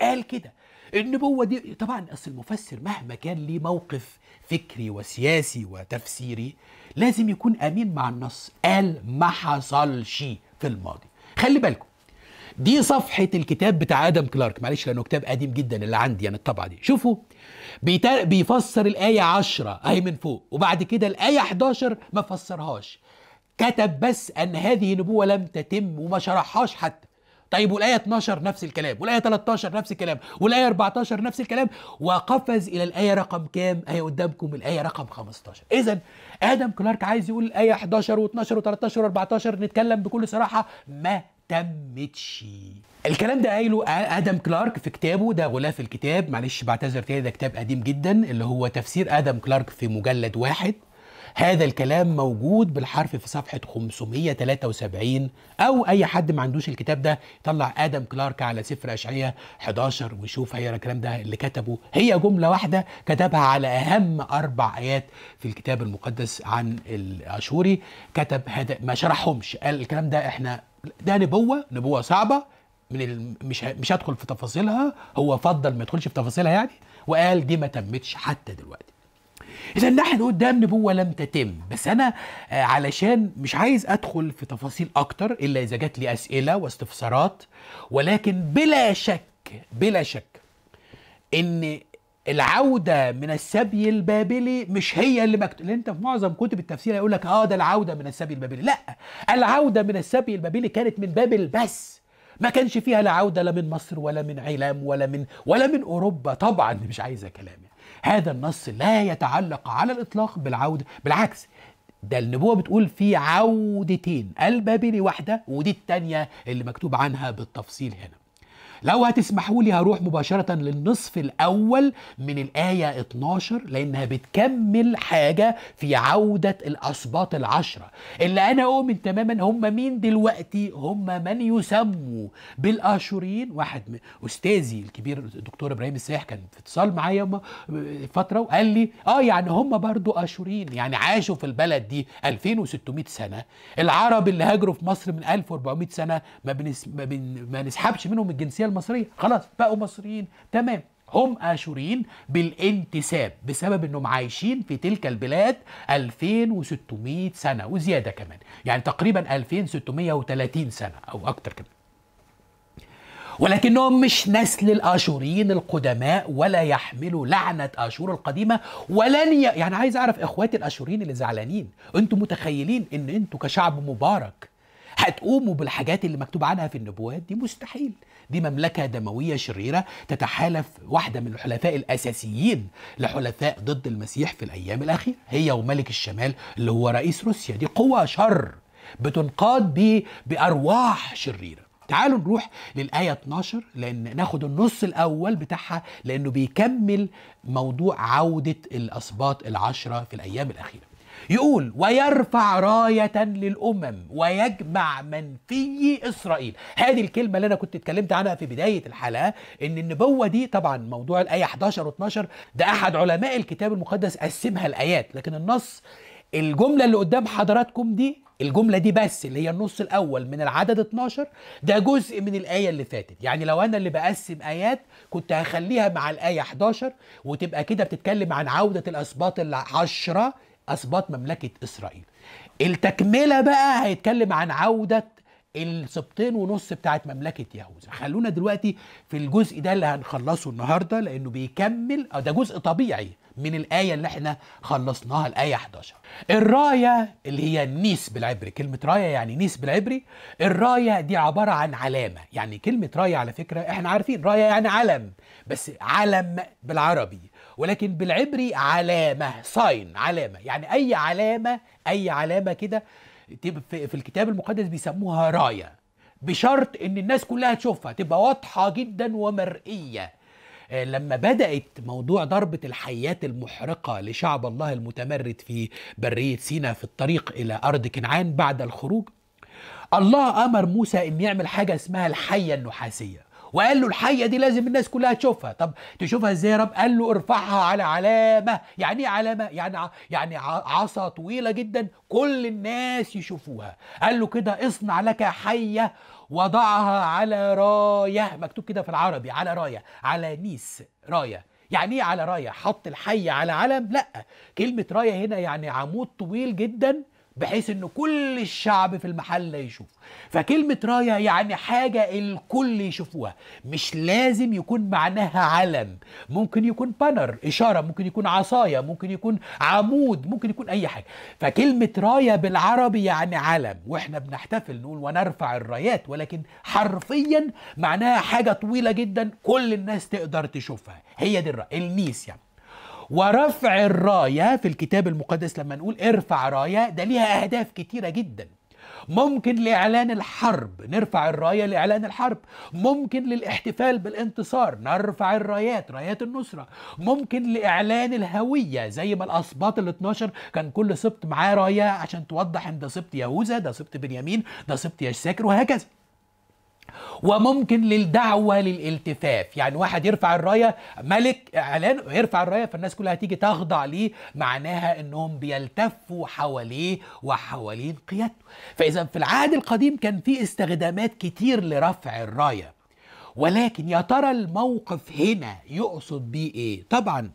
قال كده النبوة دي طبعا أصل المفسر مهما كان ليه موقف فكري وسياسي وتفسيري لازم يكون أمين مع النص قال ما حصلش في الماضي خلي بالكم دي صفحة الكتاب بتاع آدم كلارك معلش لأنه كتاب قديم جدا اللي عندي يعني الطبعة دي شوفوا بيفسر الآية 10 أهي من فوق وبعد كده الآية 11 ما فسرهاش كتب بس أن هذه نبوة لم تتم وما شرحهاش حتى طيب والايه 12 نفس الكلام والايه 13 نفس الكلام والايه 14 نفس الكلام وقفز الى الايه رقم كام اهي قدامكم الايه رقم 15 اذا ادم كلارك عايز يقول الايه 11 و12 و13 و14 نتكلم بكل صراحه ما تمتش الكلام ده قايله ادم كلارك في كتابه ده غلاف الكتاب معلش بعتذر تاني ده كتاب قديم جدا اللي هو تفسير ادم كلارك في مجلد واحد هذا الكلام موجود بالحرف في صفحة 573 أو أي حد ما عندوش الكتاب ده يطلع آدم كلارك على سفر أشعية 11 ويشوف هي الكلام ده اللي كتبه هي جملة واحدة كتبها على أهم أربع آيات في الكتاب المقدس عن الأشوري كتب هذا ما شرحهمش قال الكلام ده إحنا ده نبوة نبوة صعبة من مش مش هدخل في تفاصيلها هو فضل ما يدخلش في تفاصيلها يعني وقال دي ما تمتش حتى دلوقتي اذا نحن قدام نبوه لم تتم بس انا آه، علشان مش عايز ادخل في تفاصيل اكتر الا اذا جات لي اسئله واستفسارات ولكن بلا شك بلا شك ان العودة من السبي البابلي مش هي اللي مكتوب انت في معظم كتب التفسير هيقول لك اه ده العودة من السبي البابلي لا العودة من السبي البابلي كانت من بابل بس ما كانش فيها لا عودة لا من مصر ولا من عيلام ولا من ولا من اوروبا طبعا مش عايزة كلام هذا النص لا يتعلق على الإطلاق بالعودة بالعكس ده النبوة بتقول في عودتين البابلي واحدة ودي التانية اللي مكتوب عنها بالتفصيل هنا لو هتسمحوا لي هروح مباشرة للنصف الأول من الآية 12 لأنها بتكمل حاجة في عودة الأسباط العشرة اللي أنا أؤمن تماما هم مين دلوقتي هم من يسموا بالآشوريين واحد من أستاذي الكبير الدكتور إبراهيم السايح كان في اتصال معايا فترة وقال لي آه يعني هم برضو آشوريين يعني عاشوا في البلد دي 2600 سنة العرب اللي هاجروا في مصر من 1400 سنة ما, بنس... ما, بن... ما نسحبش منهم الجنسية المصريه خلاص بقوا مصريين تمام هم آشوريين بالانتساب بسبب انهم عايشين في تلك البلاد 2600 سنة وزيادة كمان يعني تقريبا 2630 سنة او اكتر كمان ولكنهم مش نسل الاشوريين القدماء ولا يحملوا لعنه اشور القديمه ولن ي... يعني عايز اعرف اخواتي الاشوريين اللي زعلانين انتم متخيلين ان انتم كشعب مبارك هتقوموا بالحاجات اللي مكتوب عنها في النبوات دي مستحيل دي مملكة دموية شريرة تتحالف واحدة من الحلفاء الأساسيين لحلفاء ضد المسيح في الأيام الأخيرة هي وملك الشمال اللي هو رئيس روسيا دي قوة شر بتنقاد بي بأرواح شريرة تعالوا نروح للآية 12 لأن ناخد النص الأول بتاعها لأنه بيكمل موضوع عودة الأسباط العشرة في الأيام الأخيرة يقول ويرفع راية للأمم ويجمع من في إسرائيل هذه الكلمة اللي أنا كنت اتكلمت عنها في بداية الحلقة إن النبوة دي طبعا موضوع الآية 11 و12 ده أحد علماء الكتاب المقدس قسمها الآيات لكن النص الجملة اللي قدام حضراتكم دي الجملة دي بس اللي هي النص الأول من العدد 12 ده جزء من الآية اللي فاتت يعني لو أنا اللي بقسم آيات كنت هخليها مع الآية 11 وتبقى كده بتتكلم عن عودة الأسباط العشرة اثبات مملكه اسرائيل التكمله بقى هيتكلم عن عوده السبتين ونص بتاعت مملكة يهوذا خلونا دلوقتي في الجزء ده اللي هنخلصه النهاردة لأنه بيكمل آه، ده جزء طبيعي من الآية اللي احنا خلصناها الآية 11 الراية اللي هي النيس بالعبري كلمة راية يعني نيس بالعبري الراية دي عبارة عن علامة يعني كلمة راية على فكرة احنا عارفين راية يعني علم بس علم بالعربي ولكن بالعبري علامة ساين علامة يعني أي علامة أي علامة كده في الكتاب المقدس بيسموها راية بشرط إن الناس كلها تشوفها تبقى واضحة جدا ومرئية آه، لما بدأت موضوع ضربة الحيات المحرقة لشعب الله المتمرد في برية سينا في الطريق إلى أرض كنعان بعد الخروج الله أمر موسى إن يعمل حاجة اسمها الحية النحاسية وقال له الحقيقه دي لازم الناس كلها تشوفها طب تشوفها ازاي يا رب قال له ارفعها على علامه يعني ايه علامه يعني ع... يعني عصا طويله جدا كل الناس يشوفوها قال له كده اصنع لك حيه وضعها على رايه مكتوب كده في العربي على رايه على نيس رايه يعني ايه على رايه حط الحيه على علم لا كلمه رايه هنا يعني عمود طويل جدا بحيث ان كل الشعب في المحله يشوف فكلمه رايه يعني حاجه الكل يشوفوها مش لازم يكون معناها علم ممكن يكون بانر اشاره ممكن يكون عصايه ممكن يكون عمود ممكن يكون اي حاجه فكلمه رايه بالعربي يعني علم واحنا بنحتفل نقول ونرفع الرايات ولكن حرفيا معناها حاجه طويله جدا كل الناس تقدر تشوفها هي دي الرايه النيس يعني ورفع الراية في الكتاب المقدس لما نقول ارفع راية ده ليها أهداف كتيرة جدا ممكن لإعلان الحرب نرفع الراية لإعلان الحرب ممكن للاحتفال بالانتصار نرفع الرايات رايات النصرة ممكن لإعلان الهوية زي ما الأسباط ال 12 كان كل سبط معاه راية عشان توضح إن ده سبط يهوذا ده سبط بنيامين ده سبط يشساكر وهكذا وممكن للدعوة للالتفاف يعني واحد يرفع الراية ملك إعلان يرفع الراية فالناس كلها تيجي تخضع ليه معناها أنهم بيلتفوا حواليه وحوالين قيادته فإذا في العهد القديم كان في استخدامات كتير لرفع الراية ولكن يا ترى الموقف هنا يقصد بيه ايه طبعا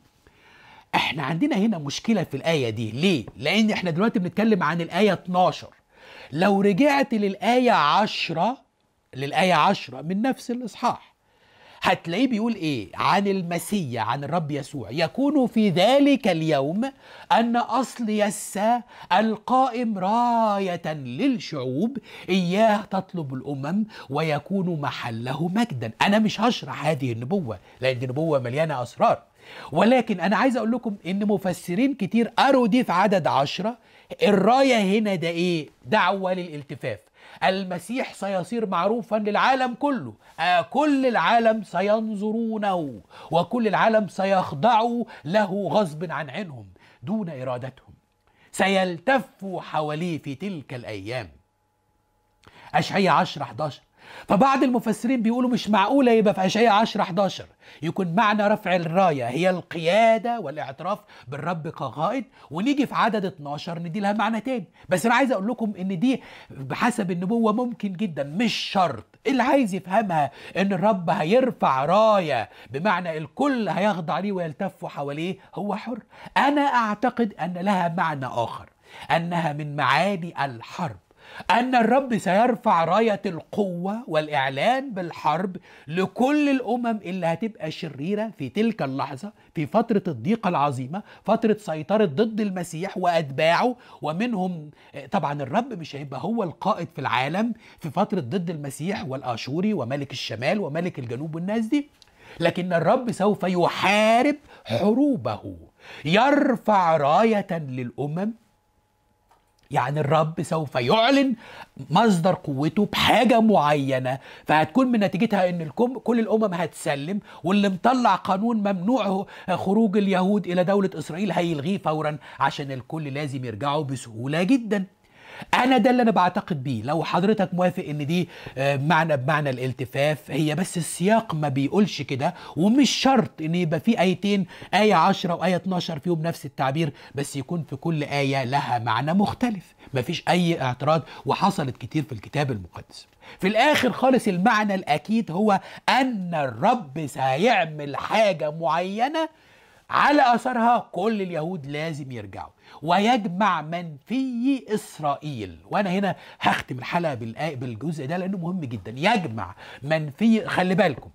احنا عندنا هنا مشكله في الايه دي ليه لان احنا دلوقتي بنتكلم عن الايه 12 لو رجعت للايه 10 للآية عشرة من نفس الإصحاح هتلاقيه بيقول ايه عن المسيا عن الرب يسوع يكون في ذلك اليوم ان اصل يسا القائم رايه للشعوب اياه تطلب الامم ويكون محله مجدا انا مش هشرح هذه النبوه لان النبوة نبوه مليانه اسرار ولكن انا عايز اقول لكم ان مفسرين كتير قروا دي في عدد عشرة الرايه هنا ده ايه دعوه للالتفاف المسيح سيصير معروفا للعالم كله آه كل العالم سينظرونه وكل العالم سيخضعوا له غصب عن عينهم دون إرادتهم سيلتفوا حواليه في تلك الأيام أشعية 10 11 فبعض المفسرين بيقولوا مش معقولة يبقى في عشية 10 11 يكون معنى رفع الراية هي القيادة والاعتراف بالرب كقائد ونيجي في عدد 12 ندي لها معنى تاني بس أنا عايز أقول لكم إن دي بحسب النبوة ممكن جدا مش شرط اللي عايز يفهمها إن الرب هيرفع راية بمعنى الكل هيخضع ليه ويلتفوا حواليه هو حر أنا أعتقد أن لها معنى آخر أنها من معاني الحرب أن الرب سيرفع راية القوة والإعلان بالحرب لكل الأمم اللي هتبقى شريرة في تلك اللحظة في فترة الضيقة العظيمة فترة سيطرة ضد المسيح وأتباعه ومنهم طبعا الرب مش هيبقى هو القائد في العالم في فترة ضد المسيح والآشوري وملك الشمال وملك الجنوب والناس دي لكن الرب سوف يحارب حروبه يرفع راية للأمم يعني الرب سوف يعلن مصدر قوته بحاجة معينة فهتكون من نتيجتها ان كل الامم هتسلم واللي مطلع قانون ممنوع خروج اليهود الى دولة اسرائيل هيلغيه فورا عشان الكل لازم يرجعوا بسهولة جدا انا ده اللي انا بعتقد بيه لو حضرتك موافق ان دي آه، معنى بمعنى الالتفاف هي بس السياق ما بيقولش كده ومش شرط ان يبقى في ايتين ايه 10 وايه 12 فيهم نفس التعبير بس يكون في كل ايه لها معنى مختلف مفيش اي اعتراض وحصلت كتير في الكتاب المقدس في الاخر خالص المعنى الاكيد هو ان الرب سيعمل حاجه معينه على أثرها كل اليهود لازم يرجعوا ويجمع من في إسرائيل وأنا هنا هختم الحلقة بالجزء ده لأنه مهم جدا يجمع من في خلي بالكم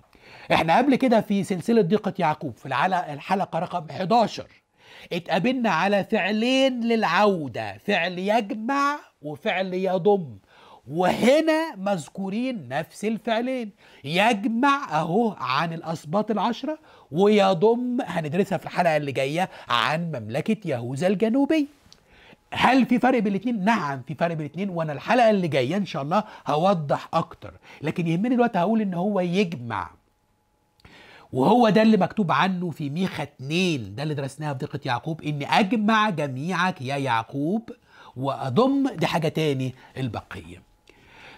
احنا قبل كده في سلسلة ضيقة يعقوب في الحلقة رقم 11 اتقابلنا على فعلين للعودة فعل يجمع وفعل يضم وهنا مذكورين نفس الفعلين يجمع اهو عن الاسباط العشره ويضم هندرسها في الحلقه اللي جايه عن مملكه يهوذا الجنوبيه هل في فرق بين الاثنين؟ نعم في فرق بين الاثنين وانا الحلقه اللي جايه ان شاء الله هوضح اكتر، لكن يهمني دلوقتي هقول ان هو يجمع. وهو ده اللي مكتوب عنه في ميخا 2 ده اللي درسناها في دقه يعقوب ان اجمع جميعك يا يعقوب واضم دي حاجه تاني البقيه.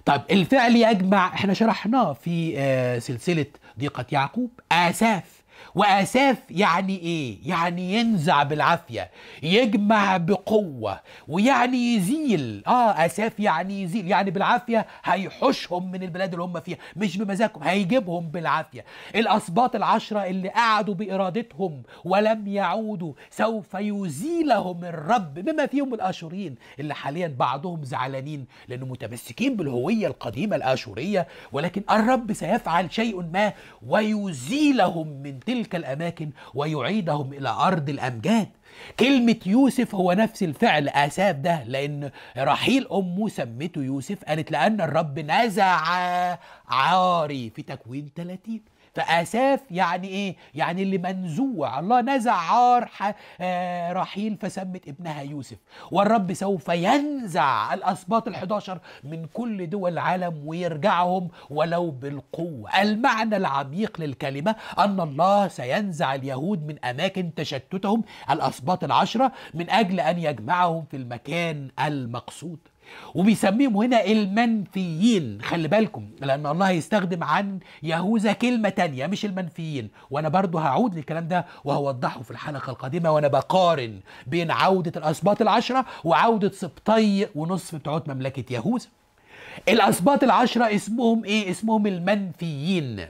طب الفعل يجمع احنا شرحناه في آه، سلسله ضيقه يعقوب اساف واساف يعني ايه يعني ينزع بالعافيه يجمع بقوه ويعني يزيل اه اساف يعني يزيل يعني بالعافيه هيحوشهم من البلاد اللي هم فيها مش بمزاجهم هيجيبهم بالعافيه الاسباط العشره اللي قعدوا بارادتهم ولم يعودوا سوف يزيلهم الرب بما فيهم الاشوريين اللي حاليا بعضهم زعلانين لانه متمسكين بالهويه القديمه الاشوريه ولكن الرب سيفعل شيء ما ويزيلهم من تلك تلك الأماكن ويعيدهم إلى أرض الأمجاد كلمة يوسف هو نفس الفعل آساف ده لأن رحيل أمه سمته يوسف قالت لأن الرب نزع عاري في تكوين 30 فاساف يعني ايه يعني اللي منزوع الله نزع عار آه، رحيل فسمت ابنها يوسف والرب سوف ينزع الاسباط ال11 من كل دول العالم ويرجعهم ولو بالقوه المعنى العميق للكلمه ان الله سينزع اليهود من اماكن تشتتهم الاسباط العشره من اجل ان يجمعهم في المكان المقصود وبيسميهم هنا المنفيين خلي بالكم لان الله هيستخدم عن يهوذا كلمه تانية مش المنفيين وانا برضو هعود للكلام ده وهوضحه في الحلقه القادمه وانا بقارن بين عوده الاسباط العشره وعوده سبطي ونصف بتوع مملكه يهوذا الاسباط العشره اسمهم ايه اسمهم المنفيين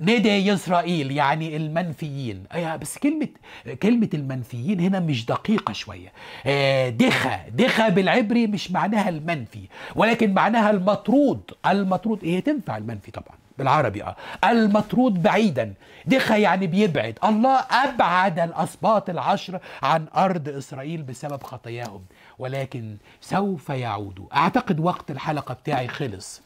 ندى إسرائيل يعني المنفيين آه، بس كلمة كلمة المنفيين هنا مش دقيقة شوية آه، دخة دخة بالعبري مش معناها المنفي ولكن معناها المطرود المطرود هي تنفع المنفي طبعا بالعربي اه المطرود بعيدا دخة يعني بيبعد الله أبعد الأسباط العشر عن أرض إسرائيل بسبب خطاياهم ولكن سوف يعودوا أعتقد وقت الحلقة بتاعي خلص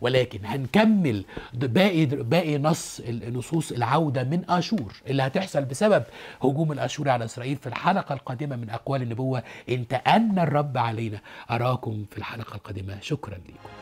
ولكن هنكمل باقي باقي نص نصوص العوده من اشور اللي هتحصل بسبب هجوم الاشوري على اسرائيل في الحلقه القادمه من اقوال النبوه ان تأنى الرب علينا اراكم في الحلقه القادمه شكرا لكم